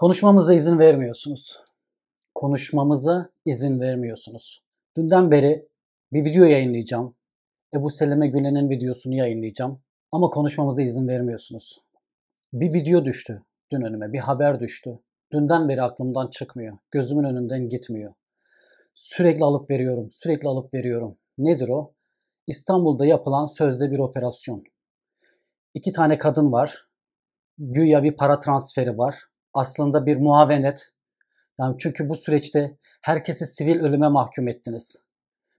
Konuşmamıza izin vermiyorsunuz. Konuşmamıza izin vermiyorsunuz. Dünden beri bir video yayınlayacağım. Ebu Seleme Gülen'in videosunu yayınlayacağım. Ama konuşmamıza izin vermiyorsunuz. Bir video düştü dün önüme, bir haber düştü. Dünden beri aklımdan çıkmıyor. Gözümün önünden gitmiyor. Sürekli alıp veriyorum, sürekli alıp veriyorum. Nedir o? İstanbul'da yapılan sözde bir operasyon. İki tane kadın var. Güya bir para transferi var aslında bir muavenet. Yani çünkü bu süreçte herkesi sivil ölüme mahkum ettiniz.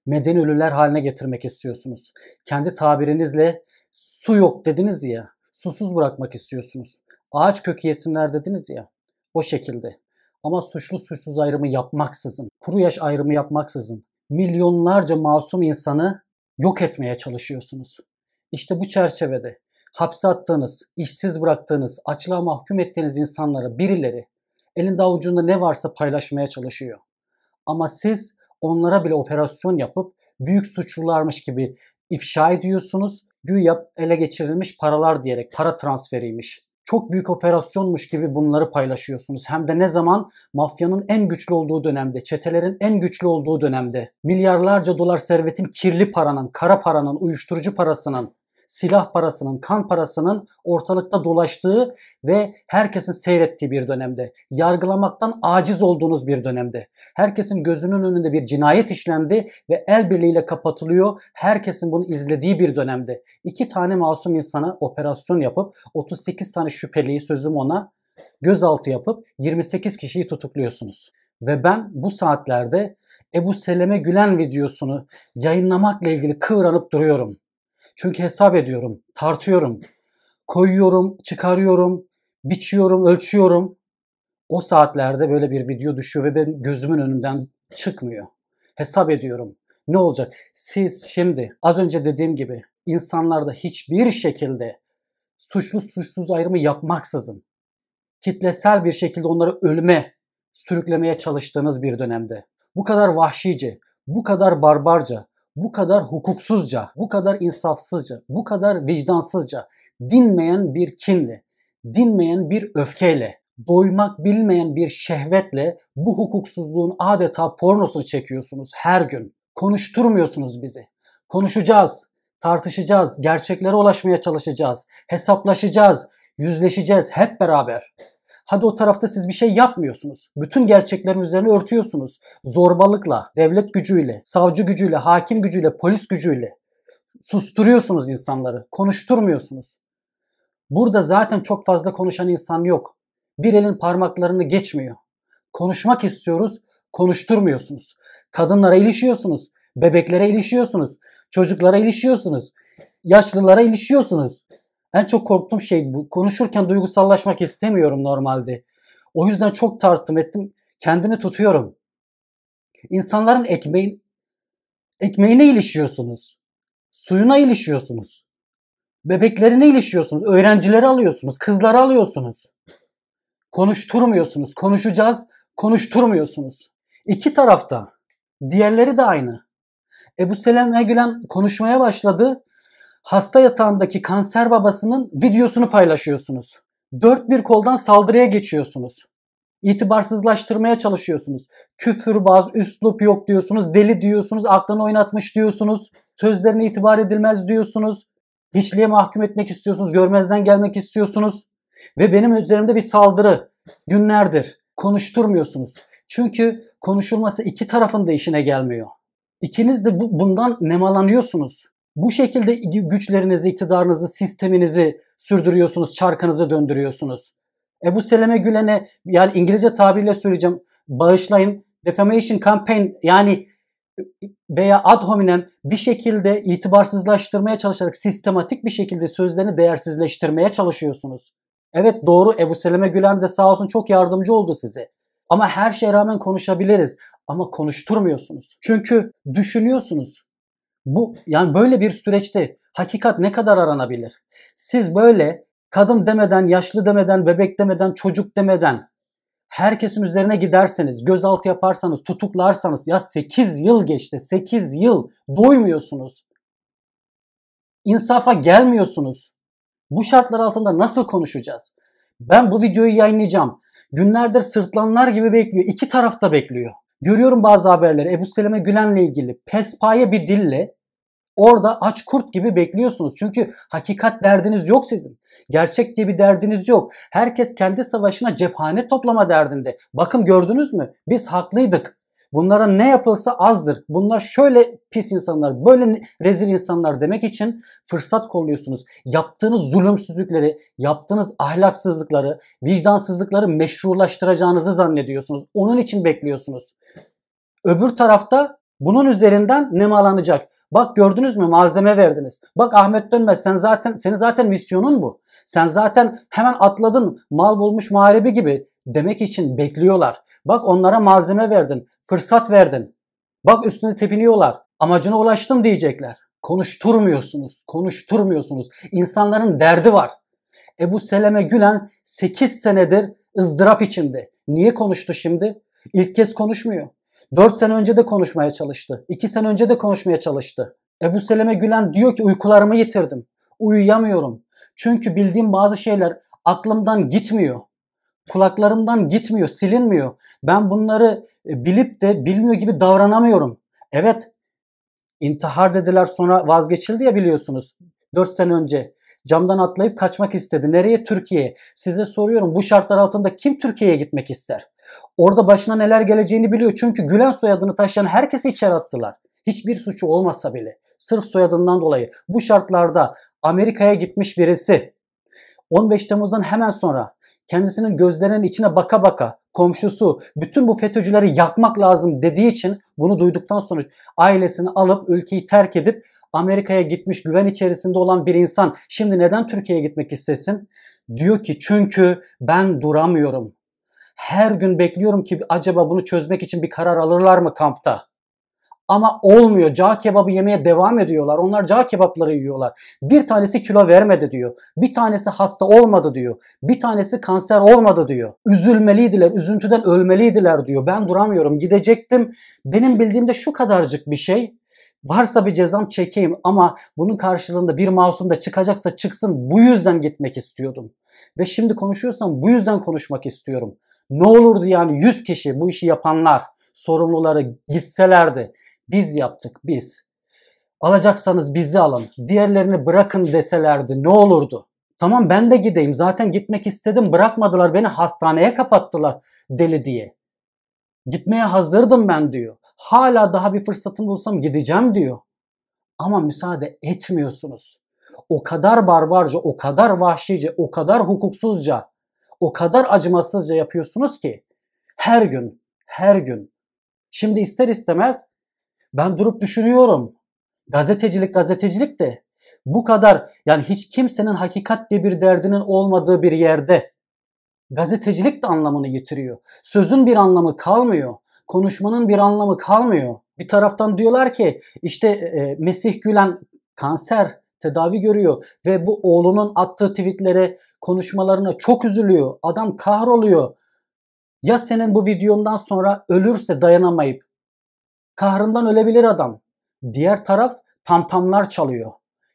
Medeni ölüler haline getirmek istiyorsunuz. Kendi tabirinizle su yok dediniz ya. Susuz bırakmak istiyorsunuz. Ağaç kökü yesinler dediniz ya. O şekilde. Ama suçlu suçsuz ayrımı yapmaksızın, kuru yaş ayrımı yapmaksızın milyonlarca masum insanı yok etmeye çalışıyorsunuz. İşte bu çerçevede hapse attığınız, işsiz bıraktığınız, açlığa mahkum ettiğiniz insanlara birileri elinde avucunda ne varsa paylaşmaya çalışıyor. Ama siz onlara bile operasyon yapıp büyük suçlularmış gibi ifşa ediyorsunuz. Güya ele geçirilmiş paralar diyerek para transferiymiş. Çok büyük operasyonmuş gibi bunları paylaşıyorsunuz. Hem de ne zaman mafyanın en güçlü olduğu dönemde, çetelerin en güçlü olduğu dönemde, milyarlarca dolar servetin kirli paranın, kara paranın, uyuşturucu parasının silah parasının, kan parasının ortalıkta dolaştığı ve herkesin seyrettiği bir dönemde, yargılamaktan aciz olduğunuz bir dönemde, herkesin gözünün önünde bir cinayet işlendi ve el birliğiyle kapatılıyor, herkesin bunu izlediği bir dönemde iki tane masum insana operasyon yapıp 38 tane şüpheliyi sözüm ona gözaltı yapıp 28 kişiyi tutukluyorsunuz. Ve ben bu saatlerde Ebu Seleme Gülen videosunu yayınlamakla ilgili kıvranıp duruyorum. Çünkü hesap ediyorum, tartıyorum, koyuyorum, çıkarıyorum, biçiyorum, ölçüyorum. O saatlerde böyle bir video düşüyor ve benim gözümün önünden çıkmıyor. Hesap ediyorum. Ne olacak? Siz şimdi az önce dediğim gibi insanlarda hiçbir şekilde suçlu suçsuz ayrımı yapmaksızın kitlesel bir şekilde onları ölüme sürüklemeye çalıştığınız bir dönemde bu kadar vahşice, bu kadar barbarca, bu kadar hukuksuzca, bu kadar insafsızca, bu kadar vicdansızca, dinmeyen bir kinle, dinmeyen bir öfkeyle, doymak bilmeyen bir şehvetle bu hukuksuzluğun adeta pornosunu çekiyorsunuz her gün. Konuşturmuyorsunuz bizi. Konuşacağız, tartışacağız, gerçeklere ulaşmaya çalışacağız, hesaplaşacağız, yüzleşeceğiz hep beraber. Hadi o tarafta siz bir şey yapmıyorsunuz. Bütün gerçeklerin üzerine örtüyorsunuz. Zorbalıkla, devlet gücüyle, savcı gücüyle, hakim gücüyle, polis gücüyle susturuyorsunuz insanları. Konuşturmuyorsunuz. Burada zaten çok fazla konuşan insan yok. Bir elin parmaklarını geçmiyor. Konuşmak istiyoruz, konuşturmuyorsunuz. Kadınlara ilişiyorsunuz, bebeklere ilişiyorsunuz, çocuklara ilişiyorsunuz, yaşlılara ilişiyorsunuz. En çok korktuğum şey bu. Konuşurken duygusallaşmak istemiyorum normalde. O yüzden çok tarttım ettim. Kendimi tutuyorum. İnsanların ekmeğin, ekmeğine ilişiyorsunuz. Suyuna ilişiyorsunuz. Bebeklerine ilişiyorsunuz. Öğrencileri alıyorsunuz. Kızları alıyorsunuz. Konuşturmuyorsunuz. Konuşacağız. Konuşturmuyorsunuz. İki tarafta. Diğerleri de aynı. Ebu Selem'e Gülen konuşmaya başladı hasta yatağındaki kanser babasının videosunu paylaşıyorsunuz. Dört bir koldan saldırıya geçiyorsunuz. İtibarsızlaştırmaya çalışıyorsunuz. Küfürbaz, üslup yok diyorsunuz, deli diyorsunuz, aklını oynatmış diyorsunuz, sözlerine itibar edilmez diyorsunuz, hiçliğe mahkum etmek istiyorsunuz, görmezden gelmek istiyorsunuz ve benim üzerimde bir saldırı günlerdir konuşturmuyorsunuz. Çünkü konuşulması iki tarafın da işine gelmiyor. İkiniz de bu, bundan nemalanıyorsunuz. Bu şekilde güçlerinizi, iktidarınızı, sisteminizi sürdürüyorsunuz, çarkınızı döndürüyorsunuz. Ebu Seleme Gülen'e yani İngilizce tabirle söyleyeceğim bağışlayın. Defamation campaign yani e, veya ad hominem bir şekilde itibarsızlaştırmaya çalışarak sistematik bir şekilde sözlerini değersizleştirmeye çalışıyorsunuz. Evet doğru Ebu Seleme Gülen de sağ olsun çok yardımcı oldu size. Ama her şeye rağmen konuşabiliriz. Ama konuşturmuyorsunuz. Çünkü düşünüyorsunuz. Bu yani böyle bir süreçte hakikat ne kadar aranabilir? Siz böyle kadın demeden, yaşlı demeden, bebek demeden, çocuk demeden herkesin üzerine giderseniz, gözaltı yaparsanız, tutuklarsanız ya 8 yıl geçti. 8 yıl doymuyorsunuz. İnsafa gelmiyorsunuz. Bu şartlar altında nasıl konuşacağız? Ben bu videoyu yayınlayacağım. Günlerdir sırtlanlar gibi bekliyor. İki da bekliyor. Görüyorum bazı haberleri Ebu Seleme Gülen'le ilgili pespaye bir dille orada aç kurt gibi bekliyorsunuz. Çünkü hakikat derdiniz yok sizin. Gerçek diye bir derdiniz yok. Herkes kendi savaşına cephane toplama derdinde. Bakın gördünüz mü? Biz haklıydık. Bunlara ne yapılsa azdır. Bunlar şöyle pis insanlar, böyle rezil insanlar demek için fırsat kolluyorsunuz. Yaptığınız zulümsüzlükleri, yaptığınız ahlaksızlıkları, vicdansızlıkları meşrulaştıracağınızı zannediyorsunuz. Onun için bekliyorsunuz. Öbür tarafta bunun üzerinden nemalanacak. Bak gördünüz mü malzeme verdiniz. Bak Ahmet Dönmez sen zaten senin zaten misyonun bu. Sen zaten hemen atladın mal bulmuş muharebi gibi demek için bekliyorlar. Bak onlara malzeme verdin, fırsat verdin. Bak üstüne tepiniyorlar. Amacına ulaştın diyecekler. Konuşturmuyorsunuz, konuşturmuyorsunuz. İnsanların derdi var. Ebu Seleme Gülen 8 senedir ızdırap içinde. Niye konuştu şimdi? İlk kez konuşmuyor. 4 sene önce de konuşmaya çalıştı. 2 sene önce de konuşmaya çalıştı. Ebu Seleme Gülen diyor ki uykularımı yitirdim. Uyuyamıyorum. Çünkü bildiğim bazı şeyler aklımdan gitmiyor. Kulaklarımdan gitmiyor, silinmiyor. Ben bunları e, bilip de bilmiyor gibi davranamıyorum. Evet, intihar dediler sonra vazgeçildi ya biliyorsunuz. 4 sene önce camdan atlayıp kaçmak istedi. Nereye? Türkiye'ye. Size soruyorum bu şartlar altında kim Türkiye'ye gitmek ister? Orada başına neler geleceğini biliyor. Çünkü Gülen soyadını taşıyan herkesi içeri attılar. Hiçbir suçu olmasa bile. Sırf soyadından dolayı. Bu şartlarda Amerika'ya gitmiş birisi 15 Temmuz'dan hemen sonra kendisinin gözlerinin içine baka baka komşusu bütün bu FETÖ'cüleri yakmak lazım dediği için bunu duyduktan sonra ailesini alıp ülkeyi terk edip Amerika'ya gitmiş güven içerisinde olan bir insan şimdi neden Türkiye'ye gitmek istesin? Diyor ki çünkü ben duramıyorum. Her gün bekliyorum ki acaba bunu çözmek için bir karar alırlar mı kampta? Ama olmuyor. Cağ kebabı yemeye devam ediyorlar. Onlar cağ kebapları yiyorlar. Bir tanesi kilo vermedi diyor. Bir tanesi hasta olmadı diyor. Bir tanesi kanser olmadı diyor. Üzülmeliydiler, üzüntüden ölmeliydiler diyor. Ben duramıyorum, gidecektim. Benim bildiğimde şu kadarcık bir şey. Varsa bir cezam çekeyim ama bunun karşılığında bir masum da çıkacaksa çıksın. Bu yüzden gitmek istiyordum. Ve şimdi konuşuyorsam bu yüzden konuşmak istiyorum. Ne olurdu yani 100 kişi bu işi yapanlar, sorumluları gitselerdi. Biz yaptık biz. Alacaksanız bizi alın. Diğerlerini bırakın deselerdi ne olurdu? Tamam ben de gideyim. Zaten gitmek istedim. Bırakmadılar beni hastaneye kapattılar deli diye. Gitmeye hazırdım ben diyor. Hala daha bir fırsatım bulsam gideceğim diyor. Ama müsaade etmiyorsunuz. O kadar barbarca, o kadar vahşice, o kadar hukuksuzca, o kadar acımasızca yapıyorsunuz ki her gün, her gün. Şimdi ister istemez ben durup düşünüyorum. Gazetecilik gazetecilik de bu kadar yani hiç kimsenin hakikat diye bir derdinin olmadığı bir yerde gazetecilik de anlamını yitiriyor. Sözün bir anlamı kalmıyor. Konuşmanın bir anlamı kalmıyor. Bir taraftan diyorlar ki işte e, Mesih Gülen kanser tedavi görüyor ve bu oğlunun attığı tweetlere konuşmalarına çok üzülüyor. Adam kahroluyor. Ya senin bu videondan sonra ölürse dayanamayıp Kahrından ölebilir adam. Diğer taraf tamtamlar çalıyor.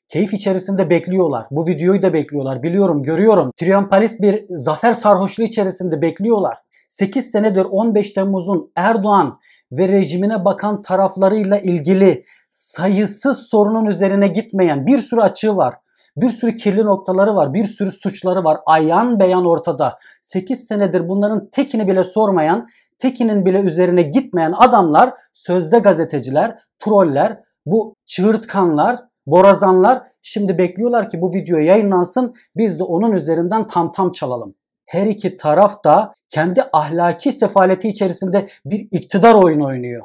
Keyif içerisinde bekliyorlar. Bu videoyu da bekliyorlar. Biliyorum, görüyorum. Triyampalist bir zafer sarhoşluğu içerisinde bekliyorlar. 8 senedir 15 Temmuz'un Erdoğan ve rejimine bakan taraflarıyla ilgili sayısız sorunun üzerine gitmeyen bir sürü açığı var. Bir sürü kirli noktaları var. Bir sürü suçları var. Ayan beyan ortada. 8 senedir bunların tekini bile sormayan, tekinin bile üzerine gitmeyen adamlar sözde gazeteciler, troller, bu çığırtkanlar, borazanlar şimdi bekliyorlar ki bu video yayınlansın biz de onun üzerinden tam tam çalalım. Her iki taraf da kendi ahlaki sefaleti içerisinde bir iktidar oyunu oynuyor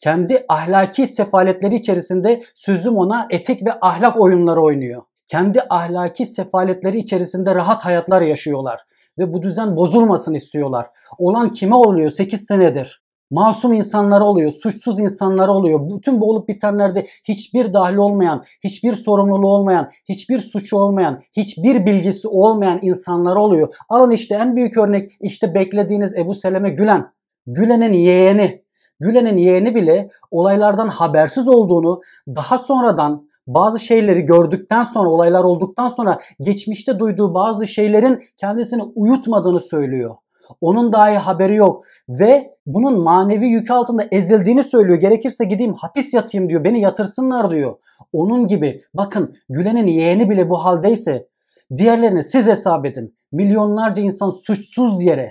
kendi ahlaki sefaletleri içerisinde sözüm ona etik ve ahlak oyunları oynuyor kendi ahlaki sefaletleri içerisinde rahat hayatlar yaşıyorlar ve bu düzen bozulmasın istiyorlar. Olan kime oluyor 8 senedir? Masum insanlara oluyor, suçsuz insanlara oluyor. Bütün bu olup bitenlerde hiçbir dahil olmayan, hiçbir sorumluluğu olmayan, hiçbir suçu olmayan, hiçbir bilgisi olmayan insanlar oluyor. Alın işte en büyük örnek işte beklediğiniz Ebu Seleme Gülen. Gülen'in yeğeni. Gülen'in yeğeni bile olaylardan habersiz olduğunu, daha sonradan bazı şeyleri gördükten sonra, olaylar olduktan sonra geçmişte duyduğu bazı şeylerin kendisini uyutmadığını söylüyor. Onun dahi haberi yok ve bunun manevi yük altında ezildiğini söylüyor. Gerekirse gideyim hapis yatayım diyor. Beni yatırsınlar diyor. Onun gibi bakın Gülen'in yeğeni bile bu haldeyse diğerlerini siz hesap edin. Milyonlarca insan suçsuz yere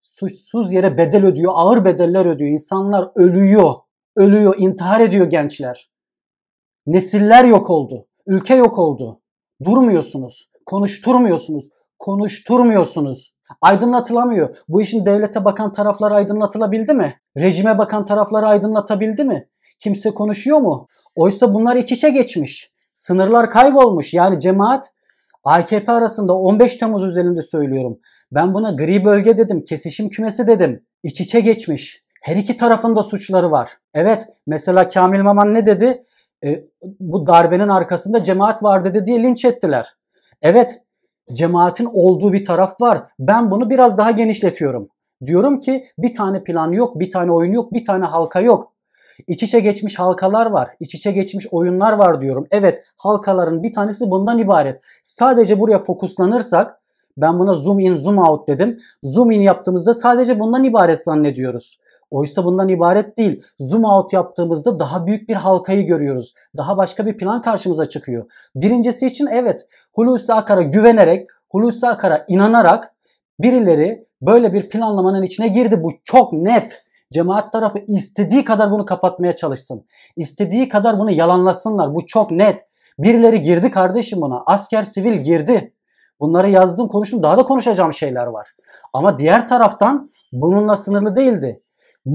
suçsuz yere bedel ödüyor. Ağır bedeller ödüyor. İnsanlar ölüyor. Ölüyor, intihar ediyor gençler. Nesiller yok oldu. Ülke yok oldu. Durmuyorsunuz. Konuşturmuyorsunuz. Konuşturmuyorsunuz. Aydınlatılamıyor. Bu işin devlete bakan tarafları aydınlatılabildi mi? Rejime bakan tarafları aydınlatabildi mi? Kimse konuşuyor mu? Oysa bunlar iç içe geçmiş. Sınırlar kaybolmuş. Yani cemaat AKP arasında 15 Temmuz üzerinde söylüyorum. Ben buna gri bölge dedim, kesişim kümesi dedim. İç içe geçmiş. Her iki tarafında suçları var. Evet, mesela Kamil Maman ne dedi? e, bu darbenin arkasında cemaat var dedi diye linç ettiler. Evet cemaatin olduğu bir taraf var. Ben bunu biraz daha genişletiyorum. Diyorum ki bir tane plan yok, bir tane oyun yok, bir tane halka yok. İç içe geçmiş halkalar var, iç içe geçmiş oyunlar var diyorum. Evet halkaların bir tanesi bundan ibaret. Sadece buraya fokuslanırsak ben buna zoom in zoom out dedim. Zoom in yaptığımızda sadece bundan ibaret zannediyoruz. Oysa bundan ibaret değil. Zoom out yaptığımızda daha büyük bir halkayı görüyoruz. Daha başka bir plan karşımıza çıkıyor. Birincisi için evet Hulusi Akar'a güvenerek, Hulusi Akar'a inanarak birileri böyle bir planlamanın içine girdi. Bu çok net. Cemaat tarafı istediği kadar bunu kapatmaya çalışsın. İstediği kadar bunu yalanlasınlar. Bu çok net. Birileri girdi kardeşim buna. Asker sivil girdi. Bunları yazdım konuştum. Daha da konuşacağım şeyler var. Ama diğer taraftan bununla sınırlı değildi.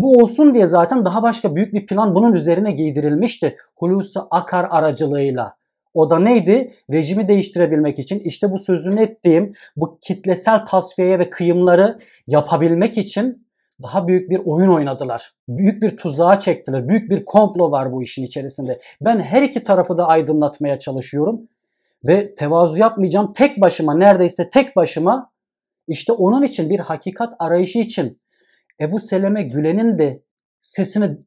Bu olsun diye zaten daha başka büyük bir plan bunun üzerine giydirilmişti. Hulusi Akar aracılığıyla. O da neydi? Rejimi değiştirebilmek için işte bu sözünü ettiğim bu kitlesel tasfiyeye ve kıyımları yapabilmek için daha büyük bir oyun oynadılar. Büyük bir tuzağa çektiler. Büyük bir komplo var bu işin içerisinde. Ben her iki tarafı da aydınlatmaya çalışıyorum ve tevazu yapmayacağım. Tek başıma neredeyse tek başıma işte onun için bir hakikat arayışı için Ebu Seleme Gülen'in de sesini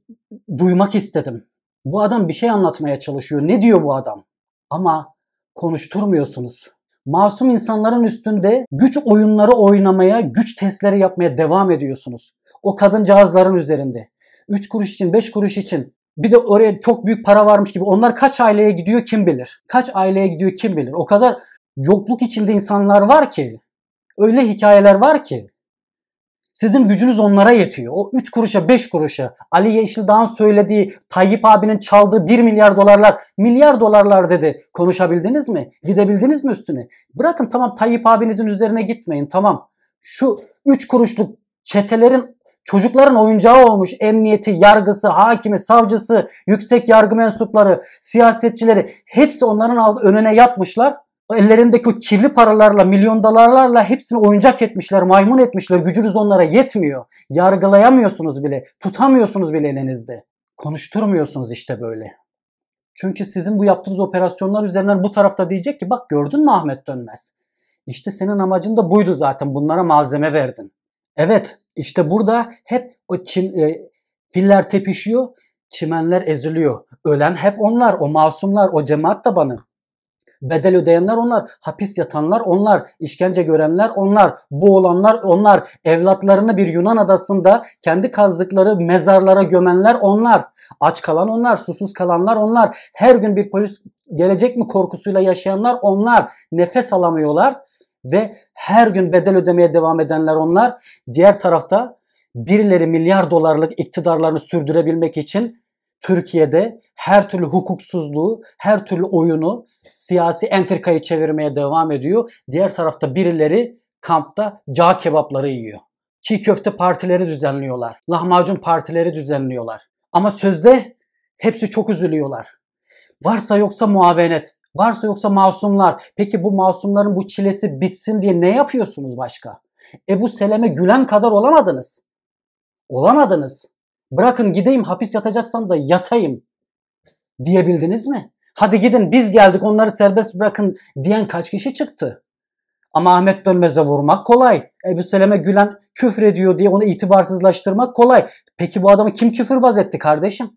duymak istedim. Bu adam bir şey anlatmaya çalışıyor. Ne diyor bu adam? Ama konuşturmuyorsunuz. Masum insanların üstünde güç oyunları oynamaya, güç testleri yapmaya devam ediyorsunuz. O kadın kadıncağızların üzerinde. 3 kuruş için, 5 kuruş için bir de oraya çok büyük para varmış gibi. Onlar kaç aileye gidiyor kim bilir? Kaç aileye gidiyor kim bilir? O kadar yokluk içinde insanlar var ki. Öyle hikayeler var ki. Sizin gücünüz onlara yetiyor. O 3 kuruşa 5 kuruşa Ali Yeşildağ'ın söylediği Tayyip abinin çaldığı 1 milyar dolarlar milyar dolarlar dedi. Konuşabildiniz mi? Gidebildiniz mi üstüne? Bırakın tamam Tayyip abinizin üzerine gitmeyin tamam. Şu 3 kuruşluk çetelerin Çocukların oyuncağı olmuş emniyeti, yargısı, hakimi, savcısı, yüksek yargı mensupları, siyasetçileri hepsi onların önüne yatmışlar ellerindeki o kirli paralarla, milyon dolarlarla hepsini oyuncak etmişler, maymun etmişler. Gücünüz onlara yetmiyor. Yargılayamıyorsunuz bile, tutamıyorsunuz bile elinizde. Konuşturmuyorsunuz işte böyle. Çünkü sizin bu yaptığınız operasyonlar üzerinden bu tarafta diyecek ki bak gördün mü Ahmet Dönmez? İşte senin amacın da buydu zaten bunlara malzeme verdin. Evet işte burada hep o çim, e, filler tepişiyor, çimenler eziliyor. Ölen hep onlar, o masumlar, o cemaat tabanı. Bedel ödeyenler onlar, hapis yatanlar onlar, işkence görenler onlar, bu olanlar onlar, evlatlarını bir Yunan adasında kendi kazdıkları mezarlara gömenler onlar, aç kalan onlar, susuz kalanlar onlar, her gün bir polis gelecek mi korkusuyla yaşayanlar onlar, nefes alamıyorlar ve her gün bedel ödemeye devam edenler onlar. Diğer tarafta birileri milyar dolarlık iktidarlarını sürdürebilmek için Türkiye'de her türlü hukuksuzluğu, her türlü oyunu siyasi entrikayı çevirmeye devam ediyor. Diğer tarafta birileri kampta cağ kebapları yiyor. Çiğ köfte partileri düzenliyorlar. Lahmacun partileri düzenliyorlar. Ama sözde hepsi çok üzülüyorlar. Varsa yoksa muavenet. Varsa yoksa masumlar. Peki bu masumların bu çilesi bitsin diye ne yapıyorsunuz başka? Ebu Selem'e gülen kadar olamadınız. Olamadınız. Bırakın gideyim hapis yatacaksam da yatayım diyebildiniz mi? Hadi gidin biz geldik onları serbest bırakın diyen kaç kişi çıktı? Ama Ahmet Dönmez'e vurmak kolay. Ebu Selem'e Gülen küfür ediyor diye onu itibarsızlaştırmak kolay. Peki bu adamı kim küfürbaz etti kardeşim?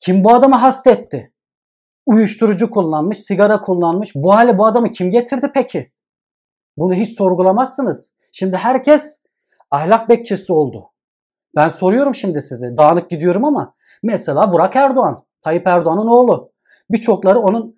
Kim bu adamı hasta etti? Uyuşturucu kullanmış, sigara kullanmış. Bu hale bu adamı kim getirdi peki? Bunu hiç sorgulamazsınız. Şimdi herkes ahlak bekçisi oldu. Ben soruyorum şimdi size. Dağınık gidiyorum ama. Mesela Burak Erdoğan. Tayyip Erdoğan'ın oğlu. Birçokları onun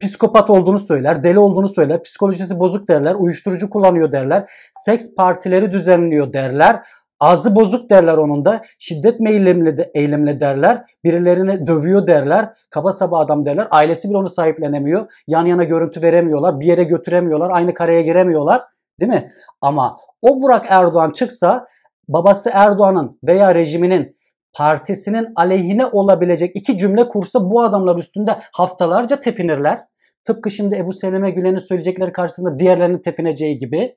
psikopat olduğunu söyler, deli olduğunu söyler, psikolojisi bozuk derler, uyuşturucu kullanıyor derler, seks partileri düzenliyor derler, ağzı bozuk derler onun da, şiddet meyillemle, de, eylemle derler, birilerini dövüyor derler, kaba saba adam derler, ailesi bile onu sahiplenemiyor, yan yana görüntü veremiyorlar, bir yere götüremiyorlar, aynı kareye giremiyorlar değil mi? Ama o Burak Erdoğan çıksa babası Erdoğan'ın veya rejiminin partisinin aleyhine olabilecek iki cümle kursa bu adamlar üstünde haftalarca tepinirler. Tıpkı şimdi Ebu Seleme Gülen'in söyleyecekleri karşısında diğerlerinin tepineceği gibi.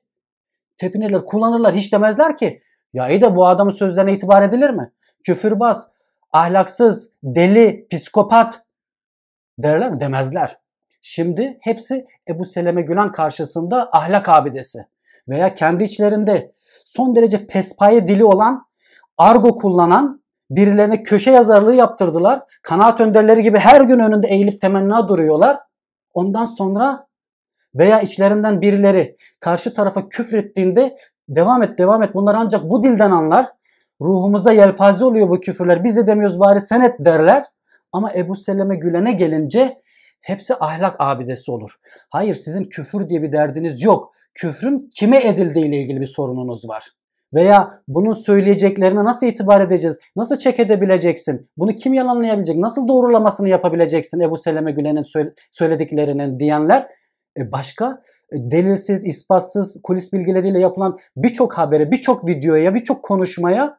Tepinirler, kullanırlar. Hiç demezler ki ya iyi de bu adamın sözlerine itibar edilir mi? Küfürbaz, ahlaksız, deli, psikopat derler mi? Demezler. Şimdi hepsi Ebu Seleme Gülen karşısında ahlak abidesi veya kendi içlerinde son derece pespaye dili olan, argo kullanan Birilerine köşe yazarlığı yaptırdılar. Kanaat önderleri gibi her gün önünde eğilip temenna duruyorlar. Ondan sonra veya içlerinden birileri karşı tarafa küfür ettiğinde devam et devam et bunlar ancak bu dilden anlar. Ruhumuza yelpaze oluyor bu küfürler. Biz de demiyoruz bari sen et derler. Ama Ebu Seleme Gülen'e gelince hepsi ahlak abidesi olur. Hayır sizin küfür diye bir derdiniz yok. Küfrün kime edildiği ile ilgili bir sorununuz var. Veya bunun söyleyeceklerine nasıl itibar edeceğiz? Nasıl çek edebileceksin? Bunu kim yalanlayabilecek? Nasıl doğrulamasını yapabileceksin Ebu Seleme Gülen'in söylediklerinin diyenler e, başka e, delilsiz, ispatsız, kulis bilgileriyle yapılan birçok habere, birçok videoya, birçok konuşmaya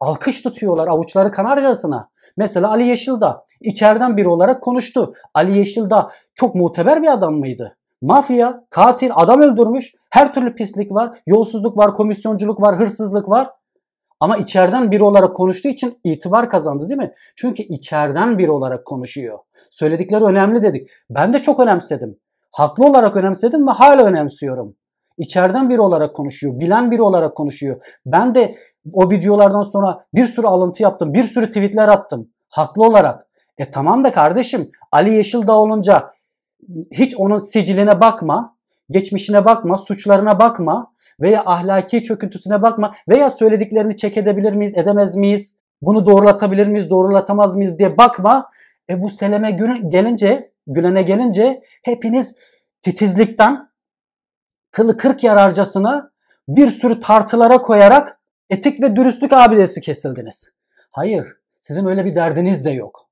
alkış tutuyorlar avuçları kanarcasına. Mesela Ali Yeşilda içeriden biri olarak konuştu. Ali Yeşilda çok muteber bir adam mıydı? Mafya, katil, adam öldürmüş. Her türlü pislik var. Yolsuzluk var, komisyonculuk var, hırsızlık var. Ama içeriden biri olarak konuştuğu için itibar kazandı değil mi? Çünkü içeriden biri olarak konuşuyor. Söyledikleri önemli dedik. Ben de çok önemsedim. Haklı olarak önemsedim ve hala önemsiyorum. İçeriden biri olarak konuşuyor, bilen biri olarak konuşuyor. Ben de o videolardan sonra bir sürü alıntı yaptım, bir sürü tweetler attım. Haklı olarak. E tamam da kardeşim Ali Yeşildağ olunca hiç onun siciline bakma, geçmişine bakma, suçlarına bakma veya ahlaki çöküntüsüne bakma veya söylediklerini çek edebilir miyiz, edemez miyiz, bunu doğrulatabilir miyiz, doğrulatamaz mıyız diye bakma. E bu Selem'e gelince, Gülen'e gelince hepiniz titizlikten kılı kırk yararcasına bir sürü tartılara koyarak etik ve dürüstlük abidesi kesildiniz. Hayır, sizin öyle bir derdiniz de yok.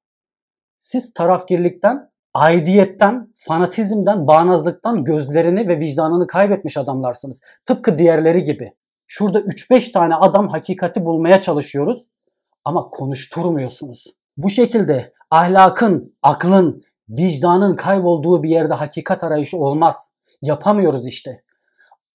Siz tarafgirlikten aidiyetten, fanatizmden, bağnazlıktan gözlerini ve vicdanını kaybetmiş adamlarsınız. Tıpkı diğerleri gibi. Şurada 3-5 tane adam hakikati bulmaya çalışıyoruz ama konuşturmuyorsunuz. Bu şekilde ahlakın, aklın, vicdanın kaybolduğu bir yerde hakikat arayışı olmaz. Yapamıyoruz işte.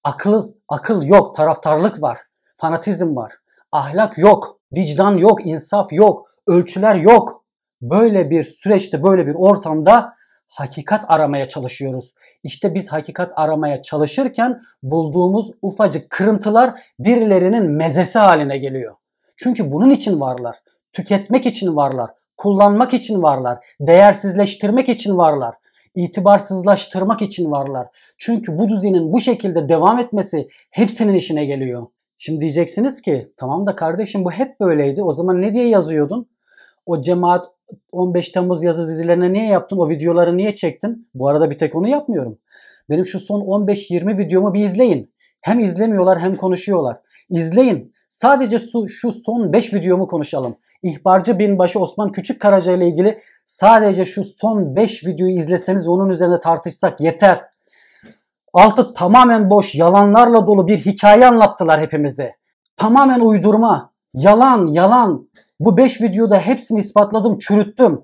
Aklı, akıl yok, taraftarlık var, fanatizm var. Ahlak yok, vicdan yok, insaf yok, ölçüler yok. Böyle bir süreçte, böyle bir ortamda hakikat aramaya çalışıyoruz. İşte biz hakikat aramaya çalışırken bulduğumuz ufacık kırıntılar birilerinin mezesi haline geliyor. Çünkü bunun için varlar. Tüketmek için varlar. Kullanmak için varlar. Değersizleştirmek için varlar itibarsızlaştırmak için varlar. Çünkü bu düzenin bu şekilde devam etmesi hepsinin işine geliyor. Şimdi diyeceksiniz ki tamam da kardeşim bu hep böyleydi. O zaman ne diye yazıyordun? O cemaat 15 Temmuz yazı dizilerine niye yaptım? O videoları niye çektin? Bu arada bir tek onu yapmıyorum. Benim şu son 15-20 videomu bir izleyin. Hem izlemiyorlar hem konuşuyorlar. İzleyin. Sadece şu, şu son 5 videomu konuşalım. İhbarcı binbaşı Osman Küçük Karaca ile ilgili sadece şu son 5 videoyu izleseniz onun üzerine tartışsak yeter. Altı tamamen boş, yalanlarla dolu bir hikaye anlattılar hepimize. Tamamen uydurma. Yalan, yalan. Bu 5 videoda hepsini ispatladım, çürüttüm.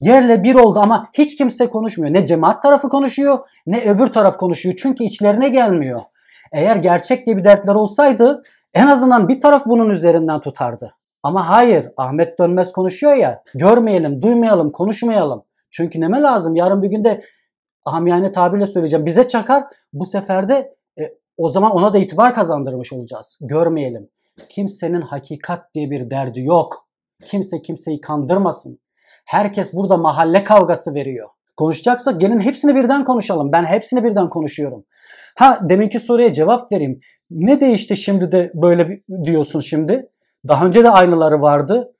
Yerle bir oldu ama hiç kimse konuşmuyor. Ne cemaat tarafı konuşuyor ne öbür taraf konuşuyor. Çünkü içlerine gelmiyor. Eğer gerçek diye bir dertler olsaydı en azından bir taraf bunun üzerinden tutardı. Ama hayır Ahmet Dönmez konuşuyor ya görmeyelim, duymayalım, konuşmayalım. Çünkü neme lazım yarın bir günde amiyane tabirle söyleyeceğim bize çakar bu sefer de e, o zaman ona da itibar kazandırmış olacağız. Görmeyelim. Kimsenin hakikat diye bir derdi yok. Kimse kimseyi kandırmasın. Herkes burada mahalle kavgası veriyor. Konuşacaksa gelin hepsini birden konuşalım. Ben hepsini birden konuşuyorum. Ha deminki soruya cevap vereyim. Ne değişti şimdi de böyle diyorsun şimdi? Daha önce de aynıları vardı.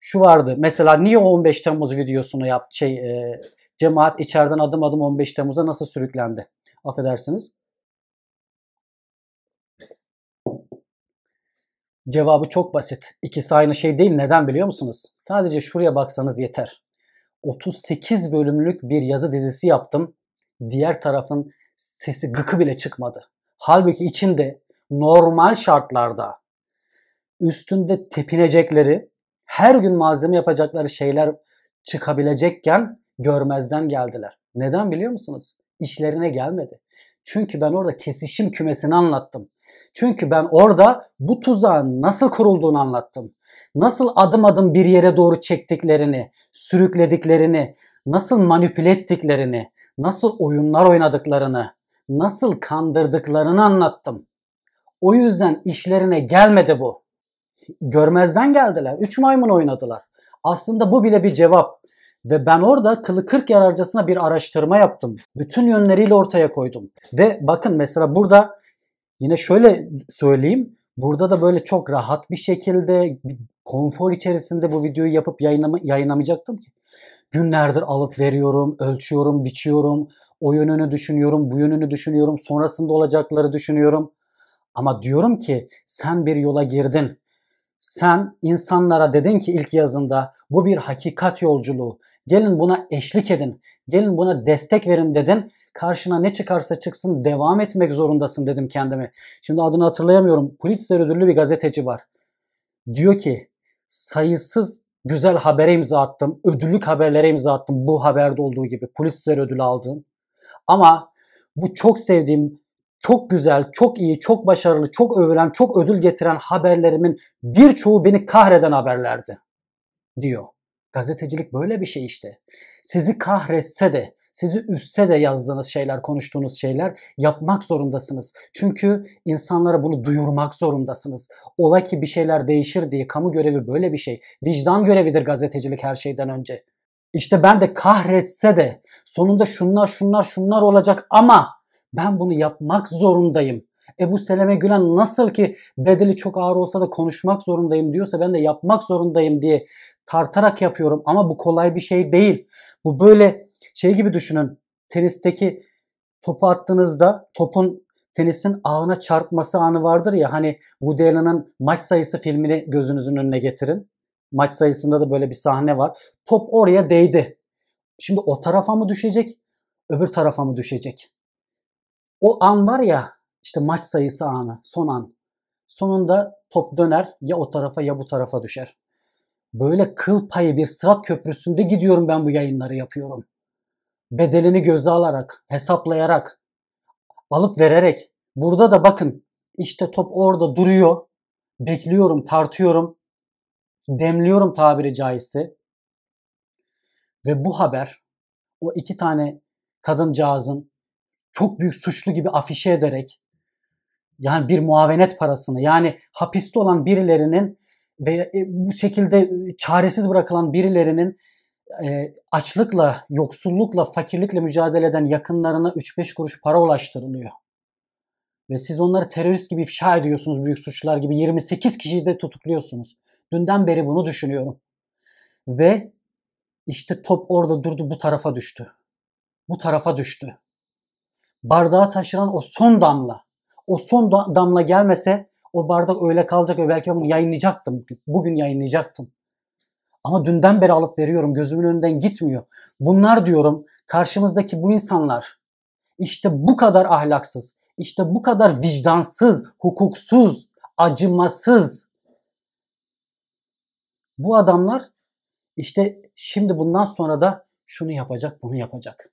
Şu vardı. Mesela niye 15 Temmuz videosunu yap şey e, cemaat içeriden adım adım 15 Temmuz'a nasıl sürüklendi? Affedersiniz. Cevabı çok basit. İkisi aynı şey değil. Neden biliyor musunuz? Sadece şuraya baksanız yeter. 38 bölümlük bir yazı dizisi yaptım. Diğer tarafın sesi gıkı bile çıkmadı. Halbuki içinde normal şartlarda üstünde tepinecekleri, her gün malzeme yapacakları şeyler çıkabilecekken görmezden geldiler. Neden biliyor musunuz? İşlerine gelmedi. Çünkü ben orada kesişim kümesini anlattım. Çünkü ben orada bu tuzağın nasıl kurulduğunu anlattım. Nasıl adım adım bir yere doğru çektiklerini, sürüklediklerini, nasıl manipüle ettiklerini, nasıl oyunlar oynadıklarını, nasıl kandırdıklarını anlattım. O yüzden işlerine gelmedi bu. Görmezden geldiler. Üç maymun oynadılar. Aslında bu bile bir cevap. Ve ben orada kılı kırk yararcasına bir araştırma yaptım. Bütün yönleriyle ortaya koydum. Ve bakın mesela burada Yine şöyle söyleyeyim. Burada da böyle çok rahat bir şekilde bir konfor içerisinde bu videoyu yapıp yayınlama, yayınlamayacaktım ki. Günlerdir alıp veriyorum, ölçüyorum, biçiyorum. O yönünü düşünüyorum, bu yönünü düşünüyorum. Sonrasında olacakları düşünüyorum. Ama diyorum ki sen bir yola girdin. Sen insanlara dedin ki ilk yazında bu bir hakikat yolculuğu. Gelin buna eşlik edin. Gelin buna destek verin dedin. Karşına ne çıkarsa çıksın devam etmek zorundasın dedim kendime. Şimdi adını hatırlayamıyorum. Pulitzer ödüllü bir gazeteci var. Diyor ki sayısız güzel habere imza attım. Ödüllük haberlere imza attım. Bu haberde olduğu gibi Pulitzer ödülü aldım. Ama bu çok sevdiğim, çok güzel, çok iyi, çok başarılı, çok övülen, çok ödül getiren haberlerimin birçoğu beni kahreden haberlerdi diyor. Gazetecilik böyle bir şey işte. Sizi kahretse de, sizi üsse de yazdığınız şeyler, konuştuğunuz şeyler yapmak zorundasınız. Çünkü insanlara bunu duyurmak zorundasınız. Ola ki bir şeyler değişir diye kamu görevi böyle bir şey. Vicdan görevidir gazetecilik her şeyden önce. İşte ben de kahretse de sonunda şunlar şunlar şunlar olacak ama ben bunu yapmak zorundayım. Ebu Seleme Gülen nasıl ki bedeli çok ağır olsa da konuşmak zorundayım diyorsa ben de yapmak zorundayım diye tartarak yapıyorum ama bu kolay bir şey değil. Bu böyle şey gibi düşünün. Tenisteki topu attığınızda topun tenisin ağına çarpması anı vardır ya hani Woody Allen'ın maç sayısı filmini gözünüzün önüne getirin. Maç sayısında da böyle bir sahne var. Top oraya değdi. Şimdi o tarafa mı düşecek? Öbür tarafa mı düşecek? O an var ya işte maç sayısı anı, son an. Sonunda top döner ya o tarafa ya bu tarafa düşer. Böyle kıl payı bir sırat köprüsünde gidiyorum ben bu yayınları yapıyorum. Bedelini göze alarak, hesaplayarak, alıp vererek. Burada da bakın işte top orada duruyor. Bekliyorum, tartıyorum. Demliyorum tabiri caizse. Ve bu haber o iki tane kadıncağızın çok büyük suçlu gibi afişe ederek yani bir muavenet parasını yani hapiste olan birilerinin ve e, bu şekilde e, çaresiz bırakılan birilerinin e, açlıkla, yoksullukla, fakirlikle mücadele eden yakınlarına 3-5 kuruş para ulaştırılıyor. Ve siz onları terörist gibi ifşa ediyorsunuz büyük suçlar gibi. 28 kişiyi de tutukluyorsunuz. Dünden beri bunu düşünüyorum. Ve işte top orada durdu bu tarafa düştü. Bu tarafa düştü. Bardağı taşıran o son damla. O son damla gelmese o bardak öyle kalacak ve belki ben bunu yayınlayacaktım. Bugün yayınlayacaktım. Ama dünden beri alıp veriyorum. Gözümün önünden gitmiyor. Bunlar diyorum karşımızdaki bu insanlar işte bu kadar ahlaksız, işte bu kadar vicdansız, hukuksuz, acımasız. Bu adamlar işte şimdi bundan sonra da şunu yapacak, bunu yapacak.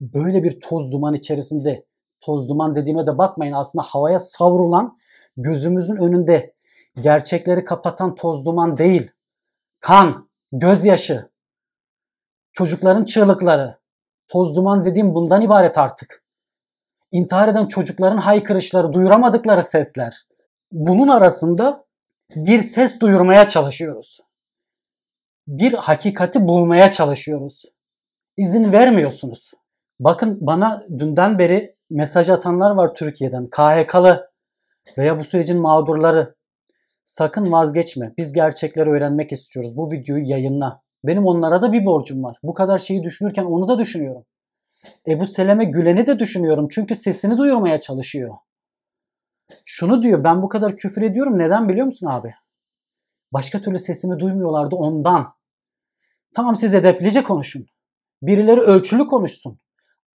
Böyle bir toz duman içerisinde toz duman dediğime de bakmayın aslında havaya savrulan gözümüzün önünde gerçekleri kapatan toz duman değil. Kan, gözyaşı, çocukların çığlıkları, toz duman dediğim bundan ibaret artık. İntihar eden çocukların haykırışları, duyuramadıkları sesler. Bunun arasında bir ses duyurmaya çalışıyoruz. Bir hakikati bulmaya çalışıyoruz. İzin vermiyorsunuz. Bakın bana dünden beri mesaj atanlar var Türkiye'den. KHK'lı veya bu sürecin mağdurları. Sakın vazgeçme. Biz gerçekleri öğrenmek istiyoruz. Bu videoyu yayınla. Benim onlara da bir borcum var. Bu kadar şeyi düşünürken onu da düşünüyorum. Ebu Seleme Gülen'i de düşünüyorum. Çünkü sesini duyurmaya çalışıyor. Şunu diyor ben bu kadar küfür ediyorum. Neden biliyor musun abi? Başka türlü sesimi duymuyorlardı ondan. Tamam siz edeplice konuşun. Birileri ölçülü konuşsun.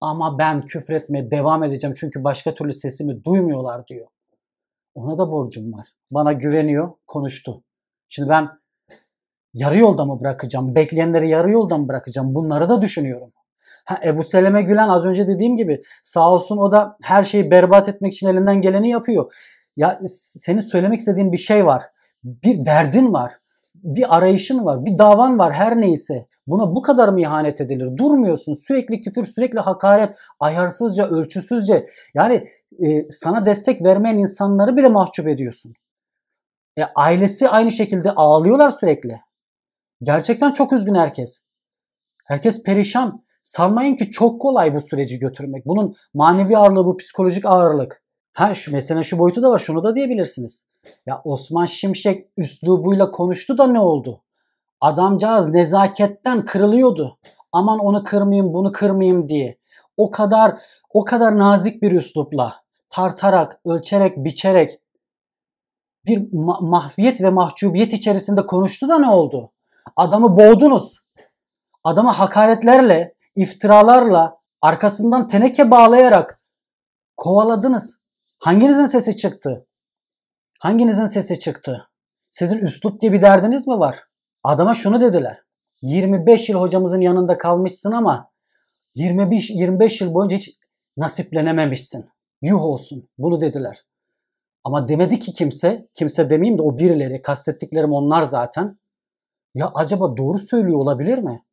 Ama ben küfretmeye devam edeceğim çünkü başka türlü sesimi duymuyorlar diyor. Ona da borcum var. Bana güveniyor, konuştu. Şimdi ben yarı yolda mı bırakacağım? Bekleyenleri yarı yolda mı bırakacağım? Bunları da düşünüyorum. Ha, Ebu Seleme Gülen az önce dediğim gibi sağ olsun o da her şeyi berbat etmek için elinden geleni yapıyor. Ya senin söylemek istediğin bir şey var. Bir derdin var bir arayışın var, bir davan var her neyse. Buna bu kadar mı ihanet edilir? Durmuyorsun. Sürekli küfür, sürekli hakaret, ayarsızca, ölçüsüzce. Yani e, sana destek vermeyen insanları bile mahcup ediyorsun. E, ailesi aynı şekilde ağlıyorlar sürekli. Gerçekten çok üzgün herkes. Herkes perişan. Sanmayın ki çok kolay bu süreci götürmek. Bunun manevi ağırlığı, bu psikolojik ağırlık. Ha şu mesela şu boyutu da var. Şunu da diyebilirsiniz. Ya Osman Şimşek üslubuyla konuştu da ne oldu? Adamcağız nezaketten kırılıyordu. Aman onu kırmayayım, bunu kırmayayım diye. O kadar o kadar nazik bir üslupla, tartarak, ölçerek, biçerek bir ma- mahviyet ve mahcubiyet içerisinde konuştu da ne oldu? Adamı boğdunuz. Adamı hakaretlerle, iftiralarla, arkasından teneke bağlayarak kovaladınız. Hanginizin sesi çıktı? Hanginizin sesi çıktı? Sizin üslup diye bir derdiniz mi var? Adama şunu dediler. 25 yıl hocamızın yanında kalmışsın ama 25, 25 yıl boyunca hiç nasiplenememişsin. Yuh olsun. Bunu dediler. Ama demedi ki kimse, kimse demeyeyim de o birileri, kastettiklerim onlar zaten. Ya acaba doğru söylüyor olabilir mi?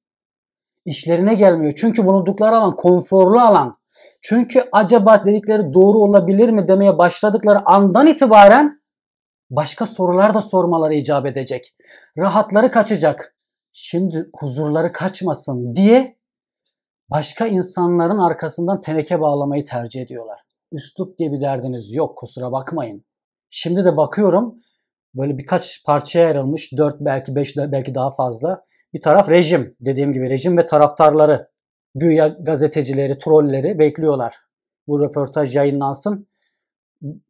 İşlerine gelmiyor. Çünkü bulundukları alan konforlu alan. Çünkü acaba dedikleri doğru olabilir mi demeye başladıkları andan itibaren Başka sorular da sormaları icap edecek. Rahatları kaçacak. Şimdi huzurları kaçmasın diye başka insanların arkasından teneke bağlamayı tercih ediyorlar. Üslup diye bir derdiniz yok kusura bakmayın. Şimdi de bakıyorum böyle birkaç parçaya ayrılmış. Dört belki beş belki daha fazla. Bir taraf rejim. Dediğim gibi rejim ve taraftarları. Güya gazetecileri, trolleri bekliyorlar. Bu röportaj yayınlansın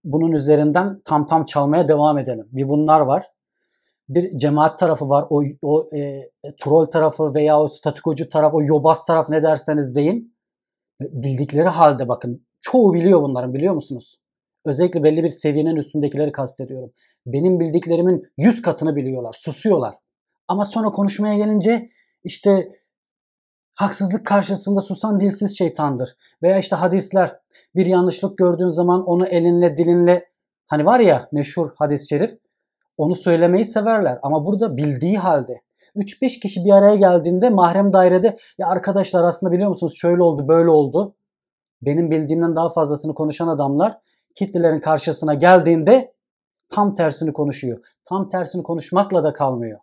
bunun üzerinden tam tam çalmaya devam edelim. Bir bunlar var. Bir cemaat tarafı var. O, o e, e, troll tarafı veya o statikocu taraf, o yobaz taraf ne derseniz deyin. Bildikleri halde bakın. Çoğu biliyor bunların biliyor musunuz? Özellikle belli bir seviyenin üstündekileri kastediyorum. Benim bildiklerimin yüz katını biliyorlar. Susuyorlar. Ama sonra konuşmaya gelince işte Haksızlık karşısında susan dilsiz şeytandır. Veya işte hadisler bir yanlışlık gördüğün zaman onu elinle dilinle hani var ya meşhur hadis-i şerif onu söylemeyi severler ama burada bildiği halde 3-5 kişi bir araya geldiğinde mahrem dairede ya arkadaşlar aslında biliyor musunuz şöyle oldu böyle oldu. Benim bildiğimden daha fazlasını konuşan adamlar kitlelerin karşısına geldiğinde tam tersini konuşuyor. Tam tersini konuşmakla da kalmıyor.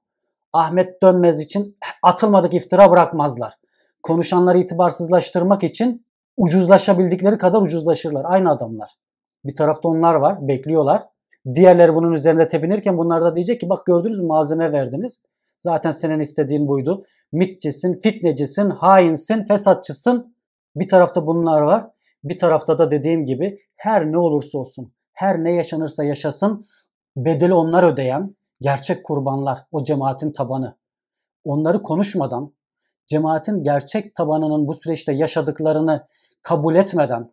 Ahmet Dönmez için atılmadık iftira bırakmazlar konuşanları itibarsızlaştırmak için ucuzlaşabildikleri kadar ucuzlaşırlar. Aynı adamlar. Bir tarafta onlar var, bekliyorlar. Diğerleri bunun üzerinde tepinirken bunlar da diyecek ki bak gördünüz mü malzeme verdiniz. Zaten senin istediğin buydu. Mitçisin, fitnecisin, hainsin, fesatçısın. Bir tarafta bunlar var. Bir tarafta da dediğim gibi her ne olursa olsun, her ne yaşanırsa yaşasın bedeli onlar ödeyen gerçek kurbanlar, o cemaatin tabanı. Onları konuşmadan, cemaatin gerçek tabanının bu süreçte yaşadıklarını kabul etmeden,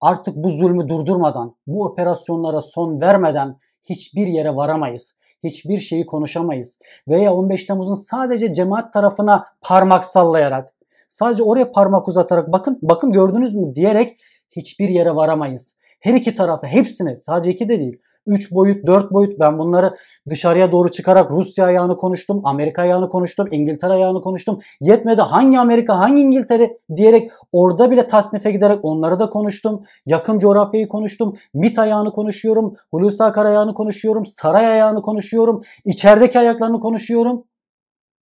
artık bu zulmü durdurmadan, bu operasyonlara son vermeden hiçbir yere varamayız. Hiçbir şeyi konuşamayız. Veya 15 Temmuz'un sadece cemaat tarafına parmak sallayarak, sadece oraya parmak uzatarak bakın bakın gördünüz mü diyerek hiçbir yere varamayız. Her iki tarafı, hepsine sadece iki de değil. 3 boyut, 4 boyut ben bunları dışarıya doğru çıkarak Rusya ayağını konuştum, Amerika ayağını konuştum, İngiltere ayağını konuştum. Yetmedi hangi Amerika, hangi İngiltere diyerek orada bile tasnife giderek onları da konuştum. Yakın coğrafyayı konuştum, MIT ayağını konuşuyorum, Hulusi Akar ayağını konuşuyorum, saray ayağını konuşuyorum, içerideki ayaklarını konuşuyorum.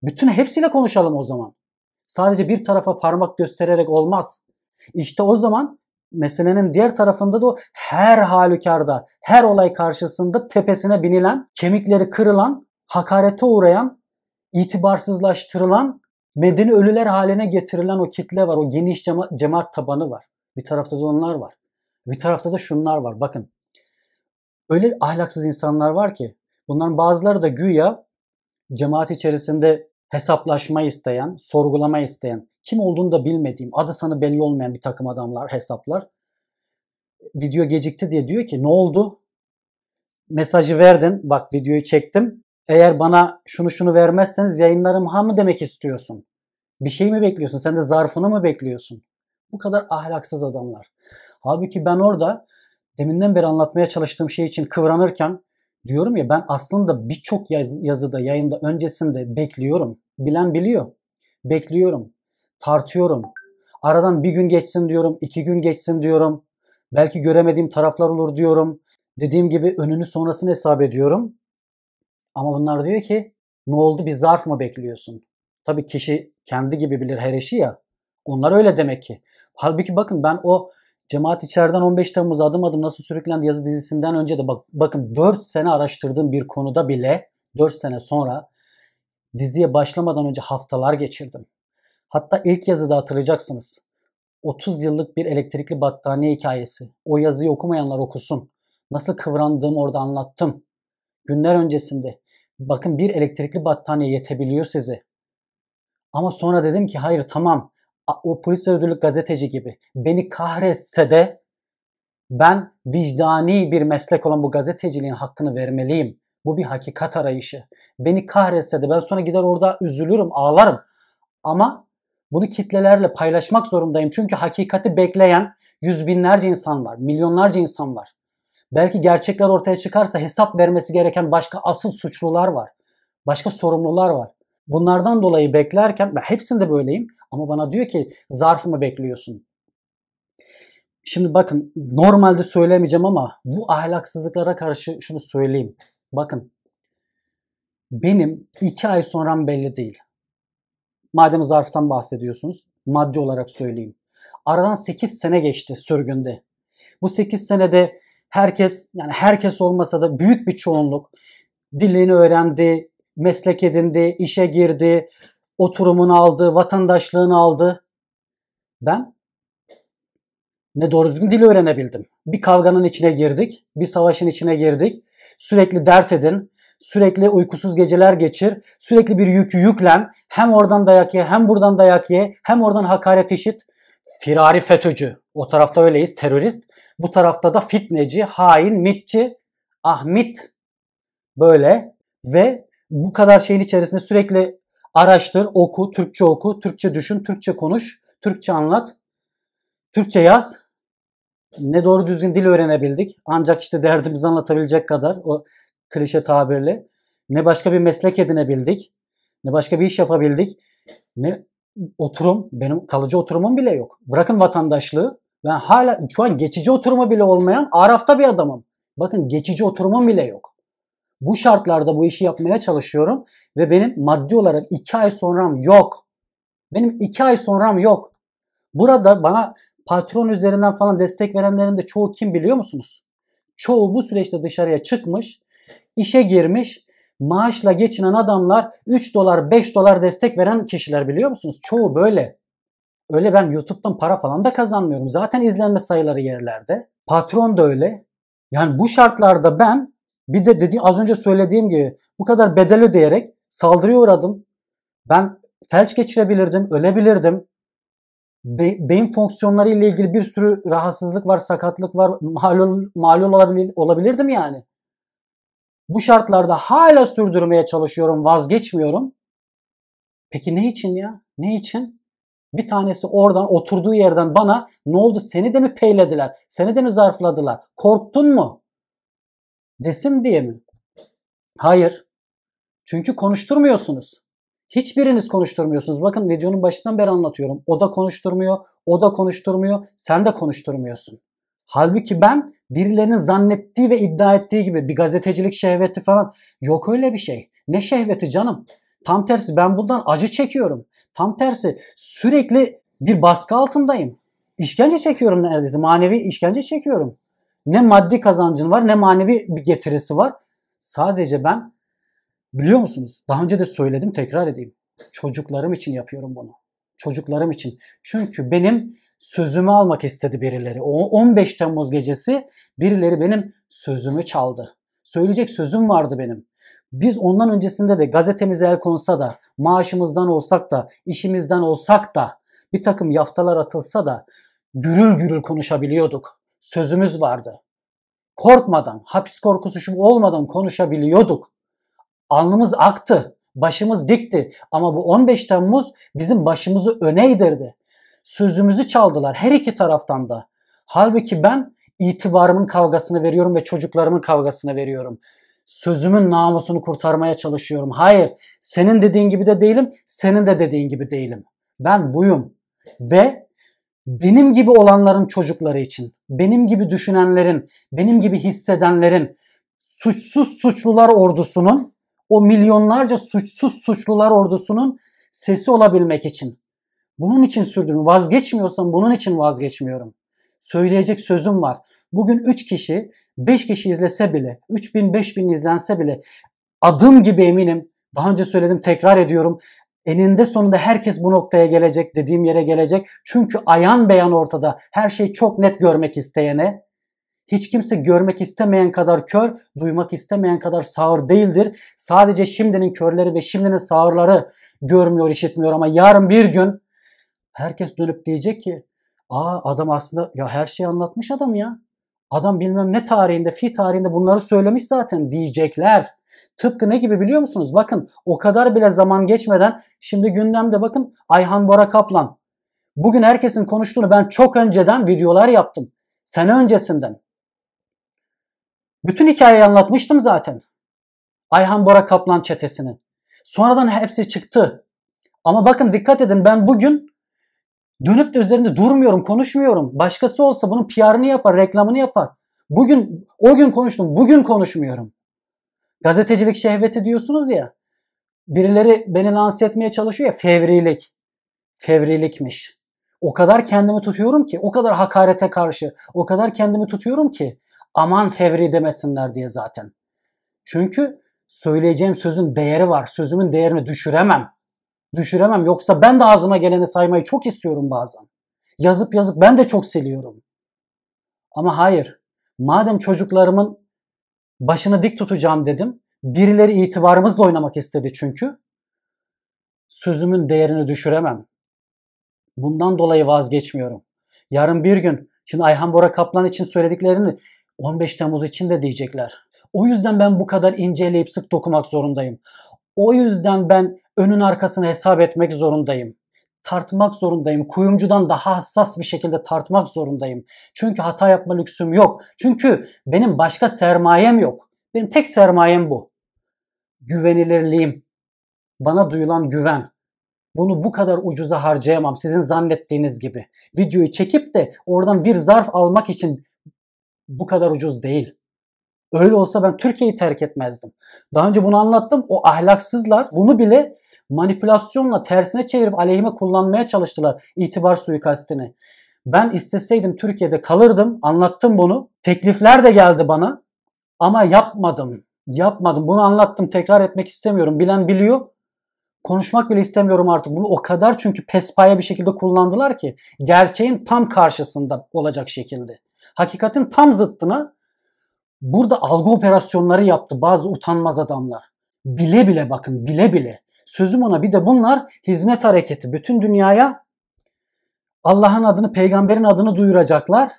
Bütün hepsiyle konuşalım o zaman. Sadece bir tarafa parmak göstererek olmaz. İşte o zaman meselenin diğer tarafında da o her halükarda, her olay karşısında tepesine binilen, kemikleri kırılan, hakarete uğrayan, itibarsızlaştırılan, medeni ölüler haline getirilen o kitle var. O geniş cema cemaat tabanı var. Bir tarafta da onlar var. Bir tarafta da şunlar var. Bakın öyle ahlaksız insanlar var ki bunların bazıları da güya cemaat içerisinde hesaplaşma isteyen, sorgulama isteyen, kim olduğunu da bilmediğim, adı sana belli olmayan bir takım adamlar, hesaplar. Video gecikti diye diyor ki ne oldu? Mesajı verdin, bak videoyu çektim. Eğer bana şunu şunu vermezseniz yayınlarım ha mı demek istiyorsun? Bir şey mi bekliyorsun? Sen de zarfını mı bekliyorsun? Bu kadar ahlaksız adamlar. Halbuki ben orada deminden beri anlatmaya çalıştığım şey için kıvranırken Diyorum ya ben aslında birçok yaz, yazıda, yayında öncesinde bekliyorum. Bilen biliyor. Bekliyorum. Tartıyorum. Aradan bir gün geçsin diyorum, iki gün geçsin diyorum. Belki göremediğim taraflar olur diyorum. Dediğim gibi önünü sonrasını hesap ediyorum. Ama bunlar diyor ki ne oldu bir zarf mı bekliyorsun? Tabii kişi kendi gibi bilir her işi ya. Onlar öyle demek ki. Halbuki bakın ben o Cemaat içeriden 15 Temmuz adım adım nasıl sürüklendi yazı dizisinden önce de bak, bakın 4 sene araştırdığım bir konuda bile 4 sene sonra diziye başlamadan önce haftalar geçirdim. Hatta ilk yazıda hatırlayacaksınız. 30 yıllık bir elektrikli battaniye hikayesi. O yazıyı okumayanlar okusun. Nasıl kıvrandığım orada anlattım. Günler öncesinde. Bakın bir elektrikli battaniye yetebiliyor size. Ama sonra dedim ki hayır tamam o polis ödüllü gazeteci gibi beni kahretse de ben vicdani bir meslek olan bu gazeteciliğin hakkını vermeliyim. Bu bir hakikat arayışı. Beni kahretse de ben sonra gider orada üzülürüm, ağlarım. Ama bunu kitlelerle paylaşmak zorundayım. Çünkü hakikati bekleyen yüz binlerce insan var, milyonlarca insan var. Belki gerçekler ortaya çıkarsa hesap vermesi gereken başka asıl suçlular var. Başka sorumlular var. Bunlardan dolayı beklerken ben hepsinde böyleyim ama bana diyor ki zarfımı bekliyorsun. Şimdi bakın normalde söylemeyeceğim ama bu ahlaksızlıklara karşı şunu söyleyeyim. Bakın benim iki ay sonram belli değil. Madem zarftan bahsediyorsunuz maddi olarak söyleyeyim. Aradan 8 sene geçti sürgünde. Bu 8 senede herkes yani herkes olmasa da büyük bir çoğunluk dilini öğrendi, meslek edindi, işe girdi, oturumunu aldı, vatandaşlığını aldı. Ben ne doğru düzgün dil öğrenebildim. Bir kavganın içine girdik, bir savaşın içine girdik. Sürekli dert edin, sürekli uykusuz geceler geçir, sürekli bir yükü yüklen. Hem oradan dayak ye, hem buradan dayak ye, hem oradan hakaret işit. Firari FETÖ'cü. O tarafta öyleyiz, terörist. Bu tarafta da fitneci, hain, mitçi, ahmit. Böyle ve bu kadar şeyin içerisinde sürekli araştır, oku, Türkçe oku, Türkçe düşün, Türkçe konuş, Türkçe anlat, Türkçe yaz. Ne doğru düzgün dil öğrenebildik. Ancak işte derdimizi anlatabilecek kadar o klişe tabirle. Ne başka bir meslek edinebildik. Ne başka bir iş yapabildik. Ne oturum, benim kalıcı oturumum bile yok. Bırakın vatandaşlığı. Ben hala şu an geçici oturumu bile olmayan Araf'ta bir adamım. Bakın geçici oturumum bile yok. Bu şartlarda bu işi yapmaya çalışıyorum ve benim maddi olarak 2 ay sonram yok. Benim 2 ay sonram yok. Burada bana patron üzerinden falan destek verenlerin de çoğu kim biliyor musunuz? Çoğu bu süreçte dışarıya çıkmış, işe girmiş, maaşla geçinen adamlar 3 dolar 5 dolar destek veren kişiler biliyor musunuz? Çoğu böyle. Öyle ben YouTube'dan para falan da kazanmıyorum. Zaten izlenme sayıları yerlerde. Patron da öyle. Yani bu şartlarda ben bir de dediğim az önce söylediğim gibi bu kadar bedel ödeyerek saldırıya uğradım. Ben felç geçirebilirdim, ölebilirdim. Be- beyin fonksiyonları ile ilgili bir sürü rahatsızlık var, sakatlık var. Malul, malul olabil- olabilirdim yani. Bu şartlarda hala sürdürmeye çalışıyorum, vazgeçmiyorum. Peki ne için ya? Ne için? Bir tanesi oradan oturduğu yerden bana ne oldu seni de mi peylediler? Seni de mi zarfladılar? Korktun mu? Desim diye mi? Hayır. Çünkü konuşturmuyorsunuz. Hiçbiriniz konuşturmuyorsunuz. Bakın videonun başından beri anlatıyorum. O da konuşturmuyor, o da konuşturmuyor, sen de konuşturmuyorsun. Halbuki ben birilerinin zannettiği ve iddia ettiği gibi bir gazetecilik şehveti falan yok öyle bir şey. Ne şehveti canım? Tam tersi ben bundan acı çekiyorum. Tam tersi sürekli bir baskı altındayım. İşkence çekiyorum neredeyse. Manevi işkence çekiyorum. Ne maddi kazancın var ne manevi bir getirisi var. Sadece ben biliyor musunuz? Daha önce de söyledim tekrar edeyim. Çocuklarım için yapıyorum bunu. Çocuklarım için. Çünkü benim sözümü almak istedi birileri. O 15 Temmuz gecesi birileri benim sözümü çaldı. Söyleyecek sözüm vardı benim. Biz ondan öncesinde de gazetemize el konsa da, maaşımızdan olsak da, işimizden olsak da, bir takım yaftalar atılsa da gürül gürül konuşabiliyorduk sözümüz vardı. Korkmadan, hapis korkusu şu olmadan konuşabiliyorduk. Alnımız aktı, başımız dikti ama bu 15 Temmuz bizim başımızı öne idirdi. Sözümüzü çaldılar her iki taraftan da. Halbuki ben itibarımın kavgasını veriyorum ve çocuklarımın kavgasını veriyorum. Sözümün namusunu kurtarmaya çalışıyorum. Hayır, senin dediğin gibi de değilim, senin de dediğin gibi değilim. Ben buyum ve benim gibi olanların çocukları için, benim gibi düşünenlerin, benim gibi hissedenlerin, suçsuz suçlular ordusunun, o milyonlarca suçsuz suçlular ordusunun sesi olabilmek için. Bunun için sürdüm. Vazgeçmiyorsam bunun için vazgeçmiyorum. Söyleyecek sözüm var. Bugün 3 kişi, 5 kişi izlese bile, bin 3000 bin izlense bile adım gibi eminim. Daha önce söyledim tekrar ediyorum. Eninde sonunda herkes bu noktaya gelecek, dediğim yere gelecek. Çünkü ayan beyan ortada. Her şeyi çok net görmek isteyene, hiç kimse görmek istemeyen kadar kör, duymak istemeyen kadar sağır değildir. Sadece şimdinin körleri ve şimdinin sağırları görmüyor, işitmiyor ama yarın bir gün herkes dönüp diyecek ki Aa adam aslında ya her şeyi anlatmış adam ya. Adam bilmem ne tarihinde, fi tarihinde bunları söylemiş zaten diyecekler. Tıpkı ne gibi biliyor musunuz? Bakın o kadar bile zaman geçmeden şimdi gündemde bakın Ayhan Bora Kaplan. Bugün herkesin konuştuğunu ben çok önceden videolar yaptım. Sene öncesinden. Bütün hikayeyi anlatmıştım zaten. Ayhan Bora Kaplan çetesini. Sonradan hepsi çıktı. Ama bakın dikkat edin ben bugün dönüp de üzerinde durmuyorum, konuşmuyorum. Başkası olsa bunun PR'ını yapar, reklamını yapar. Bugün o gün konuştum, bugün konuşmuyorum. Gazetecilik şehveti diyorsunuz ya. Birileri beni lanse etmeye çalışıyor ya fevrilik. Fevrilikmiş. O kadar kendimi tutuyorum ki, o kadar hakarete karşı, o kadar kendimi tutuyorum ki aman fevri demesinler diye zaten. Çünkü söyleyeceğim sözün değeri var. Sözümün değerini düşüremem. Düşüremem. Yoksa ben de ağzıma geleni saymayı çok istiyorum bazen. Yazıp yazıp ben de çok siliyorum. Ama hayır. Madem çocuklarımın Başını dik tutacağım dedim. Birileri itibarımızla oynamak istedi çünkü. Sözümün değerini düşüremem. Bundan dolayı vazgeçmiyorum. Yarın bir gün şimdi Ayhan Bora Kaplan için söylediklerini 15 Temmuz için de diyecekler. O yüzden ben bu kadar inceleyip sık dokumak zorundayım. O yüzden ben önün arkasını hesap etmek zorundayım tartmak zorundayım. Kuyumcudan daha hassas bir şekilde tartmak zorundayım. Çünkü hata yapma lüksüm yok. Çünkü benim başka sermayem yok. Benim tek sermayem bu. Güvenilirliğim. Bana duyulan güven. Bunu bu kadar ucuza harcayamam sizin zannettiğiniz gibi. Videoyu çekip de oradan bir zarf almak için bu kadar ucuz değil. Öyle olsa ben Türkiye'yi terk etmezdim. Daha önce bunu anlattım. O ahlaksızlar bunu bile manipülasyonla tersine çevirip aleyhime kullanmaya çalıştılar itibar suikastini. Ben isteseydim Türkiye'de kalırdım. Anlattım bunu. Teklifler de geldi bana ama yapmadım. Yapmadım. Bunu anlattım. Tekrar etmek istemiyorum. Bilen biliyor. Konuşmak bile istemiyorum artık. Bunu o kadar çünkü pespaya bir şekilde kullandılar ki gerçeğin tam karşısında olacak şekilde. Hakikatin tam zıttına burada algı operasyonları yaptı bazı utanmaz adamlar. Bile bile bakın bile bile. Sözüm ona bir de bunlar hizmet hareketi. Bütün dünyaya Allah'ın adını, peygamberin adını duyuracaklar.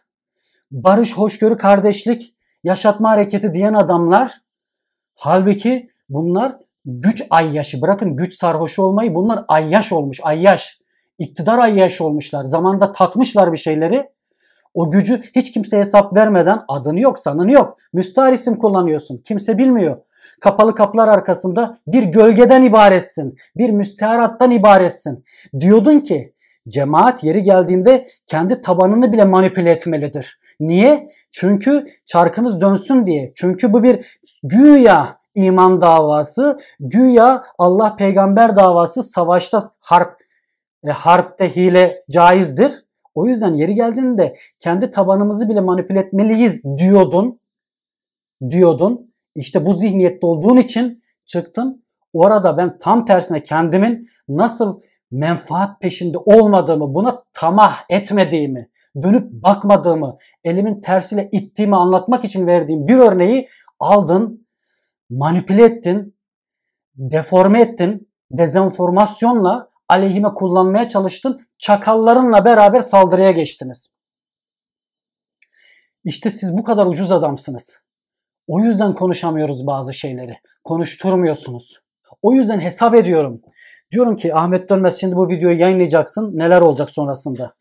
Barış, hoşgörü, kardeşlik, yaşatma hareketi diyen adamlar. Halbuki bunlar güç ayyaşı. Bırakın güç sarhoşu olmayı bunlar ayyaş olmuş, ayyaş. İktidar ayyaş olmuşlar. Zamanda takmışlar bir şeyleri. O gücü hiç kimse hesap vermeden adını yok, sanını yok. Müstahar isim kullanıyorsun. Kimse bilmiyor kapalı kapılar arkasında bir gölgeden ibaretsin, bir müsteharattan ibaretsin. Diyordun ki cemaat yeri geldiğinde kendi tabanını bile manipüle etmelidir. Niye? Çünkü çarkınız dönsün diye. Çünkü bu bir güya iman davası, güya Allah peygamber davası savaşta harp e, harpte hile caizdir. O yüzden yeri geldiğinde kendi tabanımızı bile manipüle etmeliyiz diyordun. Diyordun. İşte bu zihniyette olduğun için çıktın. Orada ben tam tersine kendimin nasıl menfaat peşinde olmadığımı, buna tamah etmediğimi, dönüp bakmadığımı, elimin tersiyle ittiğimi anlatmak için verdiğim bir örneği aldın, manipüle ettin, deforme ettin, dezenformasyonla aleyhime kullanmaya çalıştın, çakallarınla beraber saldırıya geçtiniz. İşte siz bu kadar ucuz adamsınız. O yüzden konuşamıyoruz bazı şeyleri. Konuşturmuyorsunuz. O yüzden hesap ediyorum. Diyorum ki Ahmet Dönmez şimdi bu videoyu yayınlayacaksın. Neler olacak sonrasında?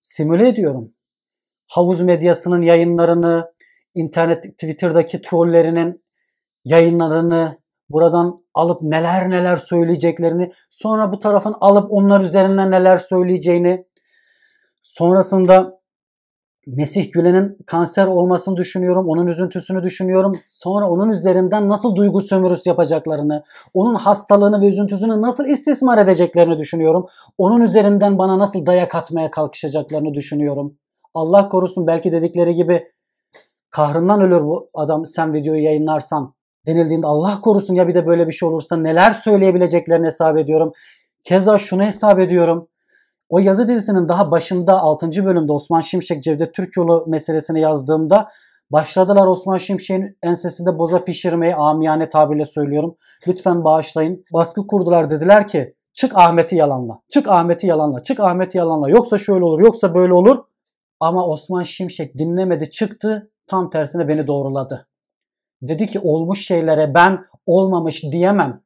Simüle ediyorum. Havuz medyasının yayınlarını, internet Twitter'daki trollerinin yayınlarını, buradan alıp neler neler söyleyeceklerini, sonra bu tarafın alıp onlar üzerinden neler söyleyeceğini, sonrasında Mesih Gülen'in kanser olmasını düşünüyorum. Onun üzüntüsünü düşünüyorum. Sonra onun üzerinden nasıl duygu sömürüsü yapacaklarını, onun hastalığını ve üzüntüsünü nasıl istismar edeceklerini düşünüyorum. Onun üzerinden bana nasıl dayak atmaya kalkışacaklarını düşünüyorum. Allah korusun belki dedikleri gibi kahrından ölür bu adam sen videoyu yayınlarsan denildiğinde Allah korusun ya bir de böyle bir şey olursa neler söyleyebileceklerini hesap ediyorum. Keza şunu hesap ediyorum. O yazı dizisinin daha başında 6. bölümde Osman Şimşek Cevdet Türkoğlu meselesini yazdığımda başladılar Osman Şimşek'in ensesinde boza pişirmeyi amiyane tabirle söylüyorum. Lütfen bağışlayın. Baskı kurdular dediler ki çık Ahmet'i yalanla. Çık Ahmet'i yalanla. Çık Ahmet'i yalanla. Yoksa şöyle olur, yoksa böyle olur. Ama Osman Şimşek dinlemedi, çıktı. Tam tersine beni doğruladı. Dedi ki olmuş şeylere ben olmamış diyemem.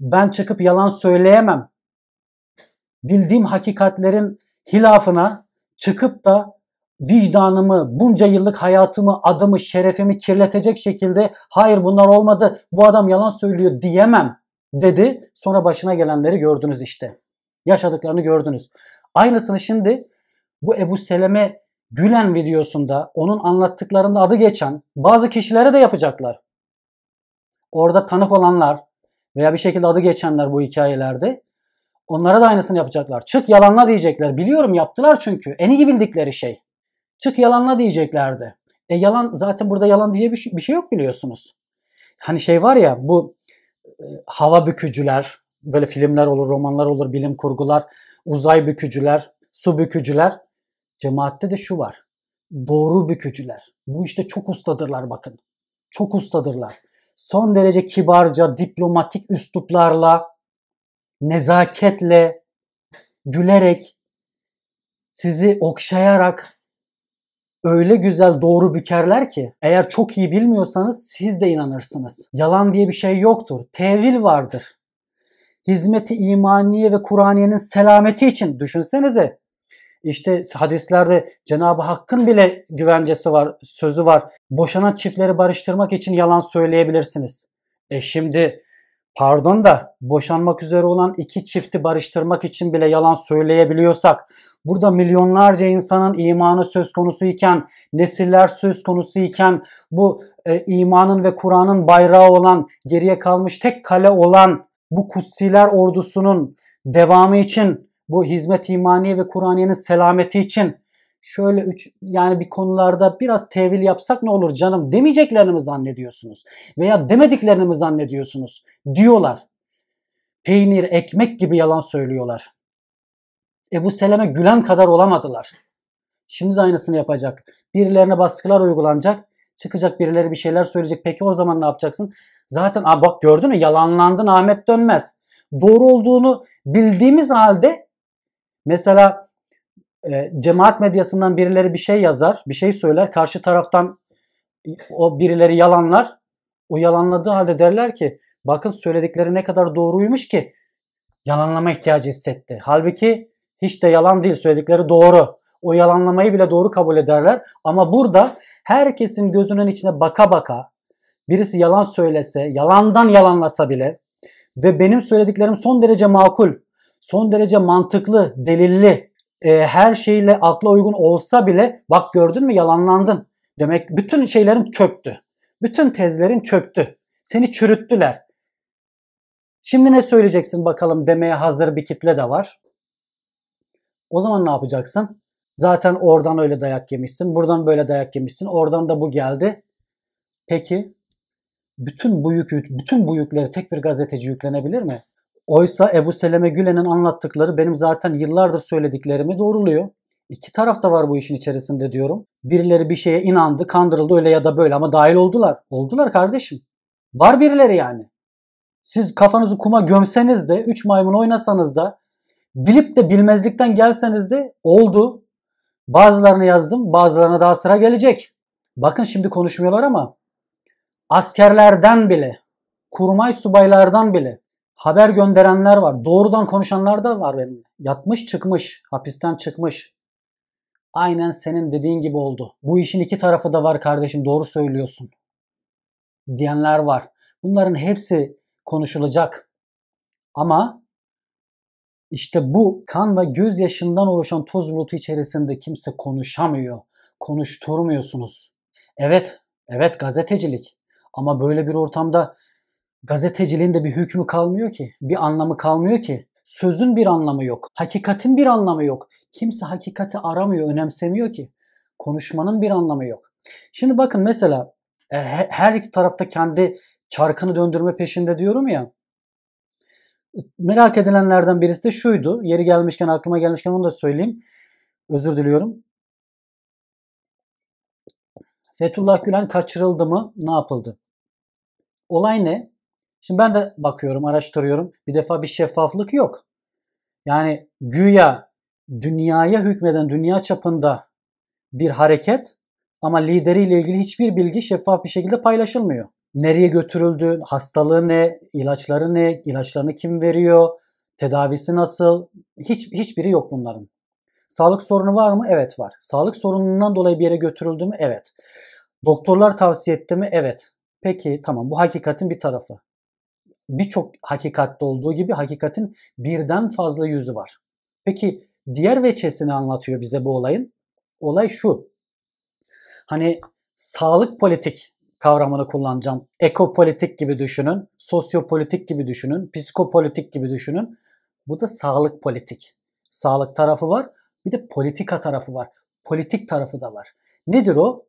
Ben çıkıp yalan söyleyemem bildiğim hakikatlerin hilafına çıkıp da vicdanımı, bunca yıllık hayatımı, adımı, şerefimi kirletecek şekilde hayır bunlar olmadı, bu adam yalan söylüyor diyemem dedi. Sonra başına gelenleri gördünüz işte. Yaşadıklarını gördünüz. Aynısını şimdi bu Ebu Seleme Gülen videosunda onun anlattıklarında adı geçen bazı kişilere de yapacaklar. Orada tanık olanlar veya bir şekilde adı geçenler bu hikayelerde Onlara da aynısını yapacaklar. Çık yalanla diyecekler. Biliyorum yaptılar çünkü. En iyi bildikleri şey. Çık yalanla diyeceklerdi. E yalan zaten burada yalan diye bir şey, bir şey yok biliyorsunuz. Hani şey var ya bu e, hava bükücüler, böyle filmler olur, romanlar olur, bilim kurgular, uzay bükücüler, su bükücüler. Cemaatte de şu var. Doğru bükücüler. Bu işte çok ustadırlar bakın. Çok ustadırlar. Son derece kibarca, diplomatik üsluplarla nezaketle, gülerek, sizi okşayarak öyle güzel doğru bükerler ki eğer çok iyi bilmiyorsanız siz de inanırsınız. Yalan diye bir şey yoktur. Tevil vardır. Hizmeti imaniye ve Kur'aniyenin selameti için düşünsenize. İşte hadislerde Cenab-ı Hakk'ın bile güvencesi var, sözü var. Boşanan çiftleri barıştırmak için yalan söyleyebilirsiniz. E şimdi pardon da boşanmak üzere olan iki çifti barıştırmak için bile yalan söyleyebiliyorsak burada milyonlarca insanın imanı söz konusu iken, nesiller söz konusu iken bu e, imanın ve Kur'an'ın bayrağı olan, geriye kalmış tek kale olan bu kutsiler ordusunun devamı için, bu hizmet imaniye ve Kur'aniye'nin selameti için şöyle üç yani bir konularda biraz tevil yapsak ne olur canım demeyeceklerini mi zannediyorsunuz? Veya demediklerini mi zannediyorsunuz? diyorlar. Peynir, ekmek gibi yalan söylüyorlar. Ebu Seleme gülen kadar olamadılar. Şimdi de aynısını yapacak. Birilerine baskılar uygulanacak. Çıkacak birileri bir şeyler söyleyecek. Peki o zaman ne yapacaksın? Zaten Aa, bak gördün mü yalanlandın Ahmet Dönmez. Doğru olduğunu bildiğimiz halde mesela e, cemaat medyasından birileri bir şey yazar, bir şey söyler. Karşı taraftan o birileri yalanlar. O yalanladığı halde derler ki Bakın söyledikleri ne kadar doğruymuş ki yalanlama ihtiyacı hissetti. Halbuki hiç de yalan değil söyledikleri doğru. O yalanlamayı bile doğru kabul ederler. Ama burada herkesin gözünün içine baka baka birisi yalan söylese, yalandan yalanlasa bile ve benim söylediklerim son derece makul, son derece mantıklı, delilli, e, her şeyle akla uygun olsa bile bak gördün mü yalanlandın. Demek bütün şeylerin çöktü. Bütün tezlerin çöktü. Seni çürüttüler. Şimdi ne söyleyeceksin bakalım demeye hazır bir kitle de var. O zaman ne yapacaksın? Zaten oradan öyle dayak yemişsin, buradan böyle dayak yemişsin, oradan da bu geldi. Peki bütün bu yükü, bütün bu yükleri tek bir gazeteci yüklenebilir mi? Oysa Ebu Seleme Gülen'in anlattıkları benim zaten yıllardır söylediklerimi doğruluyor. İki taraf da var bu işin içerisinde diyorum. Birileri bir şeye inandı, kandırıldı öyle ya da böyle ama dahil oldular. Oldular kardeşim. Var birileri yani siz kafanızı kuma gömseniz de 3 maymun oynasanız da bilip de bilmezlikten gelseniz de oldu. Bazılarını yazdım bazılarına daha sıra gelecek. Bakın şimdi konuşmuyorlar ama askerlerden bile kurmay subaylardan bile haber gönderenler var. Doğrudan konuşanlar da var benim. Yatmış çıkmış, hapisten çıkmış. Aynen senin dediğin gibi oldu. Bu işin iki tarafı da var kardeşim doğru söylüyorsun diyenler var. Bunların hepsi konuşulacak. Ama işte bu kan ve gözyaşından oluşan toz bulutu içerisinde kimse konuşamıyor. Konuşturmuyorsunuz. Evet, evet gazetecilik. Ama böyle bir ortamda gazeteciliğin de bir hükmü kalmıyor ki. Bir anlamı kalmıyor ki. Sözün bir anlamı yok. Hakikatin bir anlamı yok. Kimse hakikati aramıyor, önemsemiyor ki. Konuşmanın bir anlamı yok. Şimdi bakın mesela e, her iki tarafta kendi çarkını döndürme peşinde diyorum ya. Merak edilenlerden birisi de şuydu. Yeri gelmişken aklıma gelmişken onu da söyleyeyim. Özür diliyorum. Fethullah Gülen kaçırıldı mı? Ne yapıldı? Olay ne? Şimdi ben de bakıyorum, araştırıyorum. Bir defa bir şeffaflık yok. Yani güya dünyaya hükmeden dünya çapında bir hareket ama lideriyle ilgili hiçbir bilgi şeffaf bir şekilde paylaşılmıyor. Nereye götürüldü? Hastalığı ne? İlaçları ne? İlaçlarını kim veriyor? Tedavisi nasıl? Hiç hiçbiri yok bunların. Sağlık sorunu var mı? Evet var. Sağlık sorunundan dolayı bir yere götürüldü mü? Evet. Doktorlar tavsiye etti mi? Evet. Peki tamam bu hakikatin bir tarafı. Birçok hakikatte olduğu gibi hakikatin birden fazla yüzü var. Peki diğer veçesini anlatıyor bize bu olayın. Olay şu. Hani sağlık politik kavramını kullanacağım. Ekopolitik gibi düşünün, sosyopolitik gibi düşünün, psikopolitik gibi düşünün. Bu da sağlık politik. Sağlık tarafı var, bir de politika tarafı var. Politik tarafı da var. Nedir o?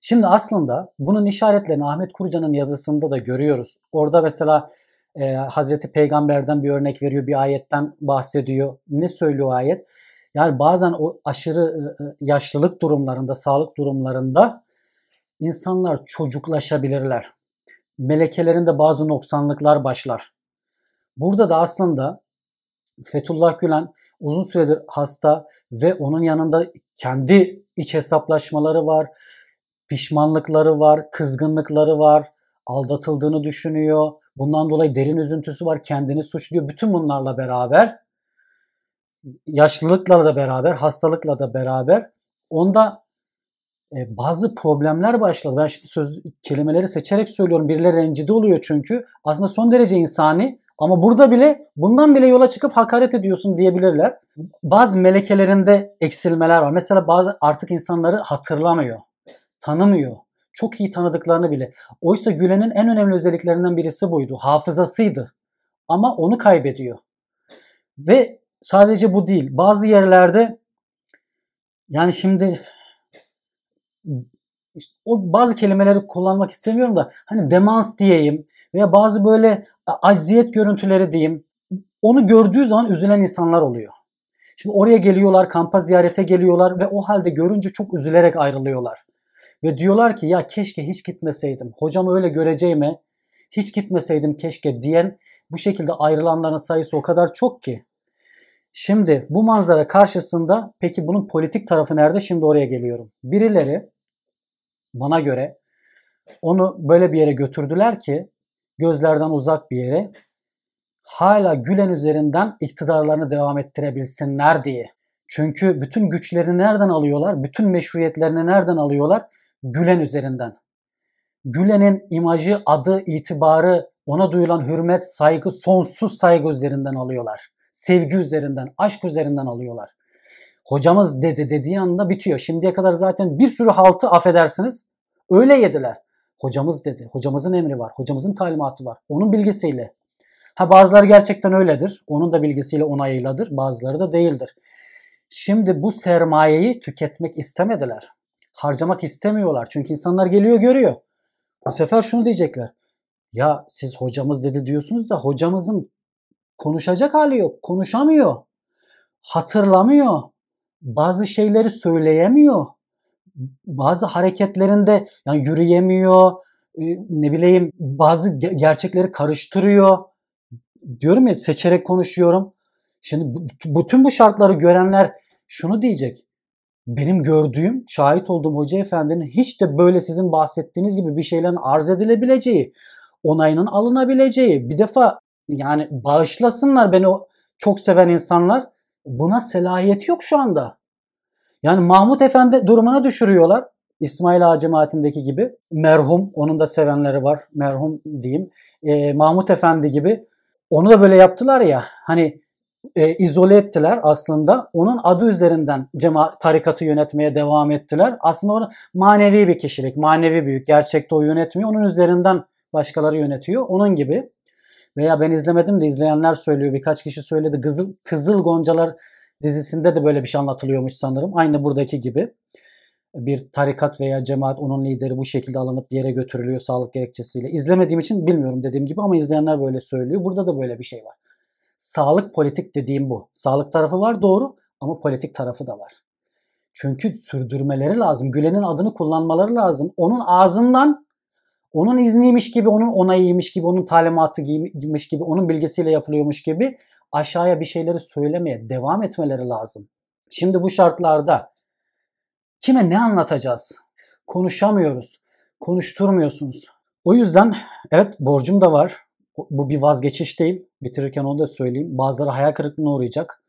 Şimdi aslında bunun işaretlerini Ahmet Kurucan'ın yazısında da görüyoruz. Orada mesela e, Hazreti Peygamber'den bir örnek veriyor, bir ayetten bahsediyor. Ne söylüyor ayet? Yani bazen o aşırı e, e yaşlılık durumlarında, sağlık durumlarında İnsanlar çocuklaşabilirler. Melekelerinde bazı noksanlıklar başlar. Burada da aslında Fethullah Gülen uzun süredir hasta ve onun yanında kendi iç hesaplaşmaları var, pişmanlıkları var, kızgınlıkları var, aldatıldığını düşünüyor. Bundan dolayı derin üzüntüsü var, kendini suçluyor. Bütün bunlarla beraber yaşlılıkla da beraber, hastalıkla da beraber onda e, bazı problemler başladı. Ben şimdi söz kelimeleri seçerek söylüyorum. Birileri rencide oluyor çünkü. Aslında son derece insani ama burada bile bundan bile yola çıkıp hakaret ediyorsun diyebilirler. Bazı melekelerinde eksilmeler var. Mesela bazı artık insanları hatırlamıyor, tanımıyor. Çok iyi tanıdıklarını bile. Oysa Gülen'in en önemli özelliklerinden birisi buydu. Hafızasıydı. Ama onu kaybediyor. Ve sadece bu değil. Bazı yerlerde yani şimdi işte o bazı kelimeleri kullanmak istemiyorum da hani demans diyeyim veya bazı böyle acziyet görüntüleri diyeyim. Onu gördüğü zaman üzülen insanlar oluyor. Şimdi oraya geliyorlar, kampa ziyarete geliyorlar ve o halde görünce çok üzülerek ayrılıyorlar. Ve diyorlar ki ya keşke hiç gitmeseydim. Hocam öyle göreceğime hiç gitmeseydim keşke diyen bu şekilde ayrılanların sayısı o kadar çok ki. Şimdi bu manzara karşısında peki bunun politik tarafı nerede? Şimdi oraya geliyorum. Birileri bana göre onu böyle bir yere götürdüler ki gözlerden uzak bir yere hala Gülen üzerinden iktidarlarını devam ettirebilsinler diye. Çünkü bütün güçlerini nereden alıyorlar? Bütün meşruiyetlerini nereden alıyorlar? Gülen üzerinden. Gülen'in imajı, adı, itibarı, ona duyulan hürmet, saygı, sonsuz saygı üzerinden alıyorlar sevgi üzerinden, aşk üzerinden alıyorlar. Hocamız dedi dediği anda bitiyor. Şimdiye kadar zaten bir sürü haltı affedersiniz. Öyle yediler. Hocamız dedi. Hocamızın emri var. Hocamızın talimatı var. Onun bilgisiyle. Ha bazıları gerçekten öyledir. Onun da bilgisiyle onayıyladır. Bazıları da değildir. Şimdi bu sermayeyi tüketmek istemediler. Harcamak istemiyorlar. Çünkü insanlar geliyor görüyor. Bu sefer şunu diyecekler. Ya siz hocamız dedi diyorsunuz da hocamızın Konuşacak hali yok. Konuşamıyor. Hatırlamıyor. Bazı şeyleri söyleyemiyor. Bazı hareketlerinde yani yürüyemiyor. E, ne bileyim bazı gerçekleri karıştırıyor. Diyorum ya seçerek konuşuyorum. Şimdi bütün bu şartları görenler şunu diyecek. Benim gördüğüm, şahit olduğum hoca efendinin hiç de böyle sizin bahsettiğiniz gibi bir şeylerin arz edilebileceği, onayının alınabileceği, bir defa yani bağışlasınlar beni o çok seven insanlar. Buna selahiyeti yok şu anda. Yani Mahmut Efendi durumuna düşürüyorlar. İsmail Ağa cemaatindeki gibi merhum, onun da sevenleri var merhum diyeyim. E, Mahmut Efendi gibi onu da böyle yaptılar ya hani e, izole ettiler aslında. Onun adı üzerinden cema tarikatı yönetmeye devam ettiler. Aslında onu manevi bir kişilik, manevi büyük. Gerçekte o yönetmiyor. Onun üzerinden başkaları yönetiyor. Onun gibi. Veya ben izlemedim de izleyenler söylüyor. Birkaç kişi söyledi. Kızıl, Kızıl Goncalar dizisinde de böyle bir şey anlatılıyormuş sanırım. Aynı buradaki gibi. Bir tarikat veya cemaat onun lideri bu şekilde alınıp bir yere götürülüyor sağlık gerekçesiyle. İzlemediğim için bilmiyorum dediğim gibi ama izleyenler böyle söylüyor. Burada da böyle bir şey var. Sağlık politik dediğim bu. Sağlık tarafı var doğru ama politik tarafı da var. Çünkü sürdürmeleri lazım. Gülen'in adını kullanmaları lazım. Onun ağzından onun izniymiş gibi, onun onayıymış gibi, onun talimatıymış gibi, onun bilgisiyle yapılıyormuş gibi aşağıya bir şeyleri söylemeye devam etmeleri lazım. Şimdi bu şartlarda kime ne anlatacağız? Konuşamıyoruz. Konuşturmuyorsunuz. O yüzden evet borcum da var. Bu bir vazgeçiş değil. Bitirirken onu da söyleyeyim. Bazıları hayal kırıklığına uğrayacak.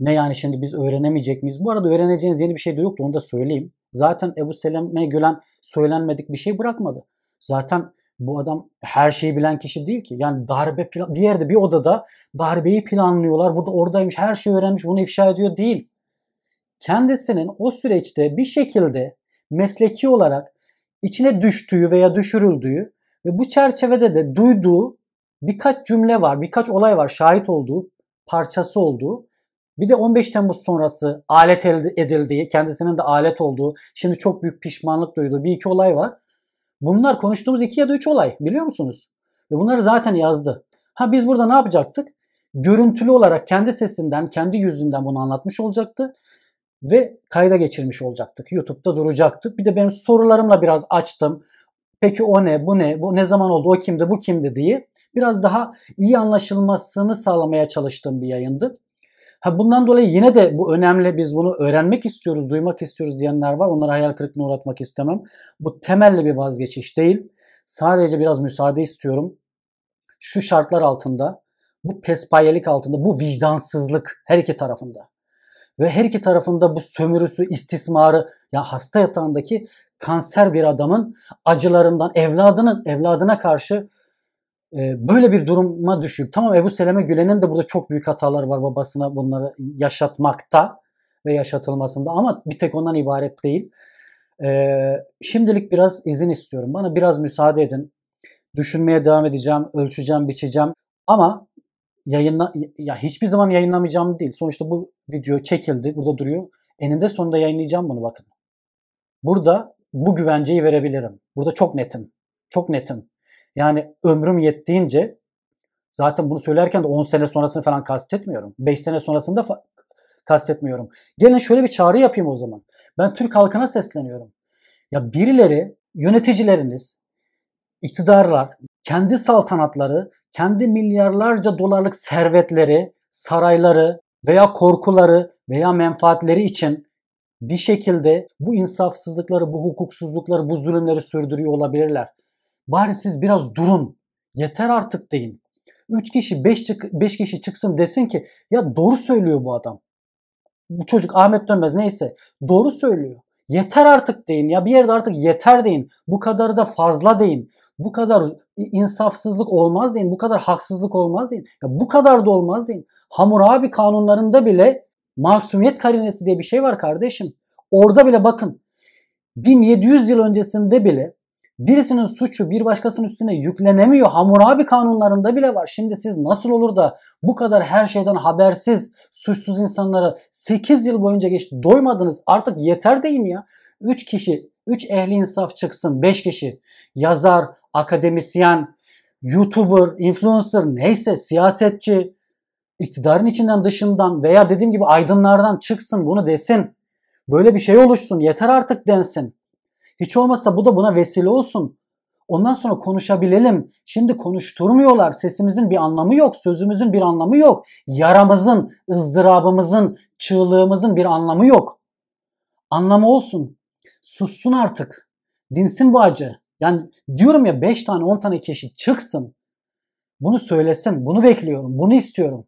Ne yani şimdi biz öğrenemeyecek miyiz? Bu arada öğreneceğiniz yeni bir şey de yoktu onu da söyleyeyim. Zaten Ebu Selem'e Gülen söylenmedik bir şey bırakmadı. Zaten bu adam her şeyi bilen kişi değil ki. Yani darbe plan bir yerde bir odada darbeyi planlıyorlar. Bu da oradaymış her şeyi öğrenmiş bunu ifşa ediyor değil. Kendisinin o süreçte bir şekilde mesleki olarak içine düştüğü veya düşürüldüğü ve bu çerçevede de duyduğu birkaç cümle var, birkaç olay var şahit olduğu, parçası olduğu. Bir de 15 Temmuz sonrası alet edildiği, kendisinin de alet olduğu, şimdi çok büyük pişmanlık duyduğu bir iki olay var. Bunlar konuştuğumuz iki ya da üç olay biliyor musunuz? Ve bunları zaten yazdı. Ha biz burada ne yapacaktık? Görüntülü olarak kendi sesinden, kendi yüzünden bunu anlatmış olacaktı. Ve kayda geçirmiş olacaktık. YouTube'da duracaktı. Bir de benim sorularımla biraz açtım. Peki o ne, bu ne, bu ne zaman oldu, o kimdi, bu kimdi diye biraz daha iyi anlaşılmasını sağlamaya çalıştığım bir yayındı. Ha bundan dolayı yine de bu önemli. Biz bunu öğrenmek istiyoruz, duymak istiyoruz diyenler var. Onlara hayal kırıklığına uğratmak istemem. Bu temelli bir vazgeçiş değil. Sadece biraz müsaade istiyorum. Şu şartlar altında, bu pespayelik altında, bu vicdansızlık her iki tarafında ve her iki tarafında bu sömürüsü, istismarı ya hasta yatağındaki kanser bir adamın acılarından evladının evladına karşı ee, böyle bir duruma düşüp tamam Ebu Seleme Gülen'in de burada çok büyük hatalar var babasına bunları yaşatmakta ve yaşatılmasında ama bir tek ondan ibaret değil. Ee, şimdilik biraz izin istiyorum. Bana biraz müsaade edin. Düşünmeye devam edeceğim, ölçeceğim, biçeceğim. Ama yayınla ya hiçbir zaman yayınlamayacağım değil. Sonuçta bu video çekildi, burada duruyor. Eninde sonunda yayınlayacağım bunu bakın. Burada bu güvenceyi verebilirim. Burada çok netim. Çok netim. Yani ömrüm yettiğince zaten bunu söylerken de 10 sene sonrasını falan kastetmiyorum. 5 sene sonrasını da kastetmiyorum. Gelin şöyle bir çağrı yapayım o zaman. Ben Türk halkına sesleniyorum. Ya birileri, yöneticileriniz, iktidarlar, kendi saltanatları, kendi milyarlarca dolarlık servetleri, sarayları veya korkuları veya menfaatleri için bir şekilde bu insafsızlıkları, bu hukuksuzlukları, bu zulümleri sürdürüyor olabilirler. Bari siz biraz durun. Yeter artık deyin. 3 kişi 5 çık 5 kişi çıksın desin ki ya doğru söylüyor bu adam. Bu çocuk Ahmet Dönmez neyse doğru söylüyor. Yeter artık deyin ya bir yerde artık yeter deyin. Bu kadarı da fazla deyin. Bu kadar insafsızlık olmaz deyin. Bu kadar haksızlık olmaz deyin. Ya bu kadar da olmaz deyin. Hammurabi kanunlarında bile masumiyet karinesi diye bir şey var kardeşim. Orada bile bakın 1700 yıl öncesinde bile birisinin suçu bir başkasının üstüne yüklenemiyor. Hammurabi kanunlarında bile var. Şimdi siz nasıl olur da bu kadar her şeyden habersiz, suçsuz insanları 8 yıl boyunca geçti doymadınız. Artık yeter değil mi ya. 3 kişi, 3 ehli insaf çıksın, 5 kişi. Yazar, akademisyen, YouTuber, influencer neyse siyasetçi, iktidarın içinden dışından veya dediğim gibi aydınlardan çıksın bunu desin. Böyle bir şey oluşsun yeter artık densin. Hiç olmazsa bu da buna vesile olsun. Ondan sonra konuşabilelim. Şimdi konuşturmuyorlar. Sesimizin bir anlamı yok. Sözümüzün bir anlamı yok. Yaramızın, ızdırabımızın, çığlığımızın bir anlamı yok. Anlamı olsun. Sussun artık. Dinsin bu acı. Yani diyorum ya 5 tane 10 tane kişi çıksın. Bunu söylesin. Bunu bekliyorum. Bunu istiyorum.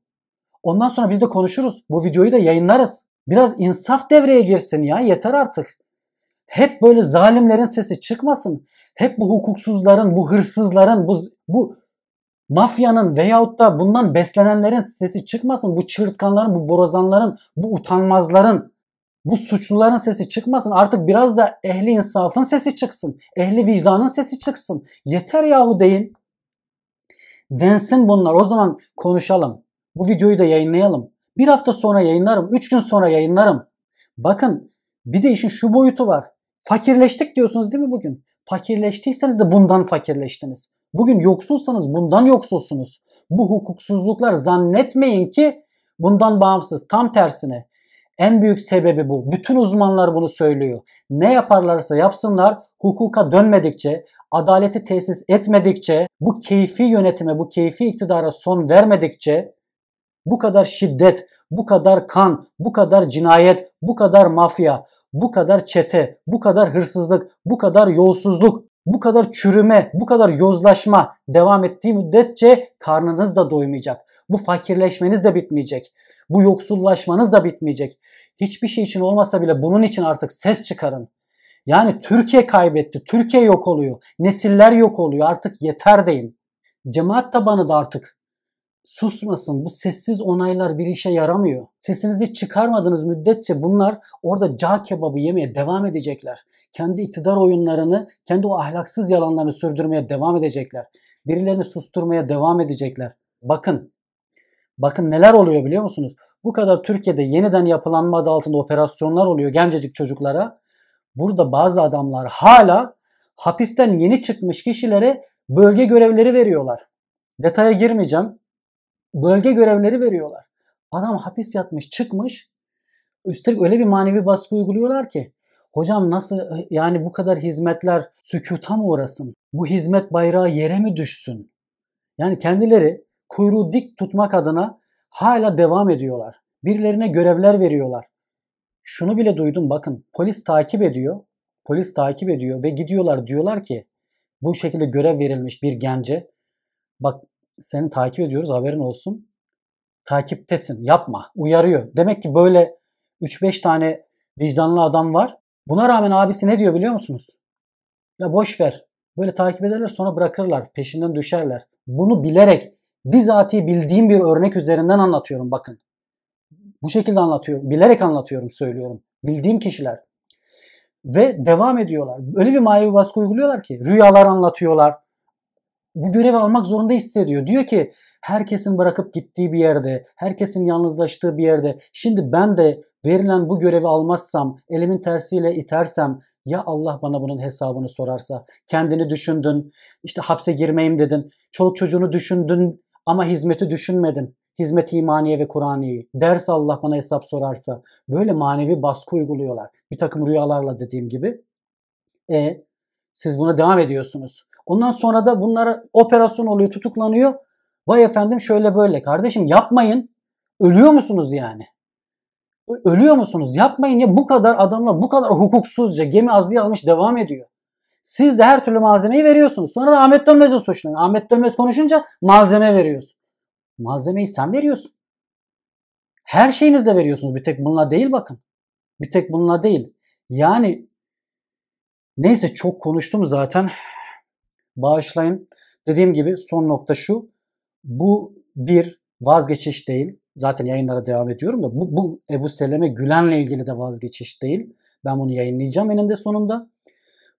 Ondan sonra biz de konuşuruz. Bu videoyu da yayınlarız. Biraz insaf devreye girsin ya. Yeter artık. Hep böyle zalimlerin sesi çıkmasın. Hep bu hukuksuzların, bu hırsızların, bu, bu mafyanın veyahut da bundan beslenenlerin sesi çıkmasın. Bu çırtkanların, bu borazanların, bu utanmazların, bu suçluların sesi çıkmasın. Artık biraz da ehli insafın sesi çıksın. Ehli vicdanın sesi çıksın. Yeter yahu deyin. Densin bunlar. O zaman konuşalım. Bu videoyu da yayınlayalım. Bir hafta sonra yayınlarım. Üç gün sonra yayınlarım. Bakın bir de işin şu boyutu var. Fakirleştik diyorsunuz değil mi bugün? Fakirleştiyseniz de bundan fakirleştiniz. Bugün yoksulsanız bundan yoksulsunuz. Bu hukuksuzluklar zannetmeyin ki bundan bağımsız. Tam tersine en büyük sebebi bu. Bütün uzmanlar bunu söylüyor. Ne yaparlarsa yapsınlar hukuka dönmedikçe, adaleti tesis etmedikçe, bu keyfi yönetime, bu keyfi iktidara son vermedikçe bu kadar şiddet, bu kadar kan, bu kadar cinayet, bu kadar mafya, bu kadar çete, bu kadar hırsızlık, bu kadar yolsuzluk, bu kadar çürüme, bu kadar yozlaşma devam ettiği müddetçe karnınız da doymayacak. Bu fakirleşmeniz de bitmeyecek. Bu yoksullaşmanız da bitmeyecek. Hiçbir şey için olmasa bile bunun için artık ses çıkarın. Yani Türkiye kaybetti, Türkiye yok oluyor, nesiller yok oluyor artık yeter deyin. Cemaat tabanı da artık susmasın. Bu sessiz onaylar bir işe yaramıyor. Sesinizi çıkarmadığınız müddetçe bunlar orada cağ kebabı yemeye devam edecekler. Kendi iktidar oyunlarını, kendi o ahlaksız yalanlarını sürdürmeye devam edecekler. Birilerini susturmaya devam edecekler. Bakın. Bakın neler oluyor biliyor musunuz? Bu kadar Türkiye'de yeniden yapılanma adı altında operasyonlar oluyor gencecik çocuklara. Burada bazı adamlar hala hapisten yeni çıkmış kişilere bölge görevleri veriyorlar. Detaya girmeyeceğim bölge görevleri veriyorlar. Adam hapis yatmış çıkmış. Üstelik öyle bir manevi baskı uyguluyorlar ki hocam nasıl yani bu kadar hizmetler sükuta mı uğrasın? Bu hizmet bayrağı yere mi düşsün? Yani kendileri kuyruğu dik tutmak adına hala devam ediyorlar. Birilerine görevler veriyorlar. Şunu bile duydum bakın polis takip ediyor. Polis takip ediyor ve gidiyorlar diyorlar ki bu şekilde görev verilmiş bir gence bak seni takip ediyoruz haberin olsun. Takiptesin yapma uyarıyor. Demek ki böyle 3-5 tane vicdanlı adam var. Buna rağmen abisi ne diyor biliyor musunuz? Ya boş ver. Böyle takip ederler sonra bırakırlar. Peşinden düşerler. Bunu bilerek bizatihi bildiğim bir örnek üzerinden anlatıyorum bakın. Bu şekilde anlatıyorum. Bilerek anlatıyorum söylüyorum. Bildiğim kişiler. Ve devam ediyorlar. Öyle bir manevi baskı uyguluyorlar ki rüyalar anlatıyorlar bu görevi almak zorunda hissediyor. Diyor ki herkesin bırakıp gittiği bir yerde, herkesin yalnızlaştığı bir yerde şimdi ben de verilen bu görevi almazsam, elimin tersiyle itersem ya Allah bana bunun hesabını sorarsa? Kendini düşündün, işte hapse girmeyim dedin, çoluk çocuğunu düşündün ama hizmeti düşünmedin. Hizmet imaniye ve Kur'an'ı. Ders Allah bana hesap sorarsa. Böyle manevi baskı uyguluyorlar. Bir takım rüyalarla dediğim gibi. E siz buna devam ediyorsunuz. Ondan sonra da bunlara operasyon oluyor, tutuklanıyor. Vay efendim şöyle böyle. Kardeşim yapmayın. Ölüyor musunuz yani? Ölüyor musunuz? Yapmayın ya bu kadar adamlar bu kadar hukuksuzca gemi azıya almış devam ediyor. Siz de her türlü malzemeyi veriyorsunuz. Sonra da Ahmet Dönmez'e suçlanıyor. Ahmet Dönmez konuşunca malzeme veriyorsun. Malzemeyi sen veriyorsun. Her şeyinizle veriyorsunuz. Bir tek bununla değil bakın. Bir tek bununla değil. Yani neyse çok konuştum zaten bağışlayın. Dediğim gibi son nokta şu. Bu bir vazgeçiş değil. Zaten yayınlara devam ediyorum da bu, bu Ebu Seleme Gülen'le ilgili de vazgeçiş değil. Ben bunu yayınlayacağım eninde sonunda.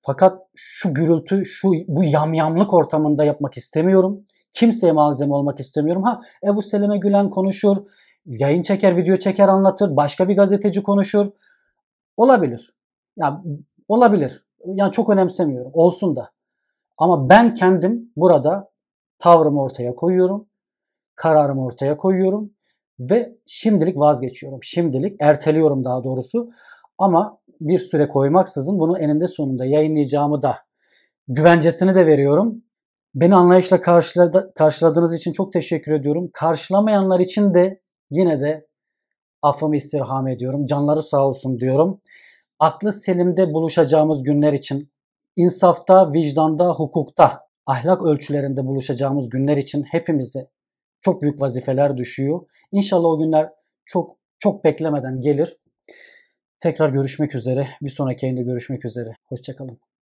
Fakat şu gürültü, şu bu yamyamlık ortamında yapmak istemiyorum. Kimseye malzeme olmak istemiyorum. Ha Ebu Seleme Gülen konuşur, yayın çeker, video çeker anlatır, başka bir gazeteci konuşur. Olabilir. Ya olabilir. Yani çok önemsemiyorum. Olsun da. Ama ben kendim burada tavrımı ortaya koyuyorum. Kararımı ortaya koyuyorum ve şimdilik vazgeçiyorum. Şimdilik erteliyorum daha doğrusu. Ama bir süre koymaksızın bunu eninde sonunda yayınlayacağımı da güvencesini de veriyorum. Beni anlayışla karşıladığınız için çok teşekkür ediyorum. Karşılamayanlar için de yine de affımı istirham ediyorum. Canları sağ olsun diyorum. Aklı selimde buluşacağımız günler için insafta, vicdanda, hukukta, ahlak ölçülerinde buluşacağımız günler için hepimizi çok büyük vazifeler düşüyor. İnşallah o günler çok çok beklemeden gelir. Tekrar görüşmek üzere. Bir sonraki yayında görüşmek üzere. Hoşçakalın.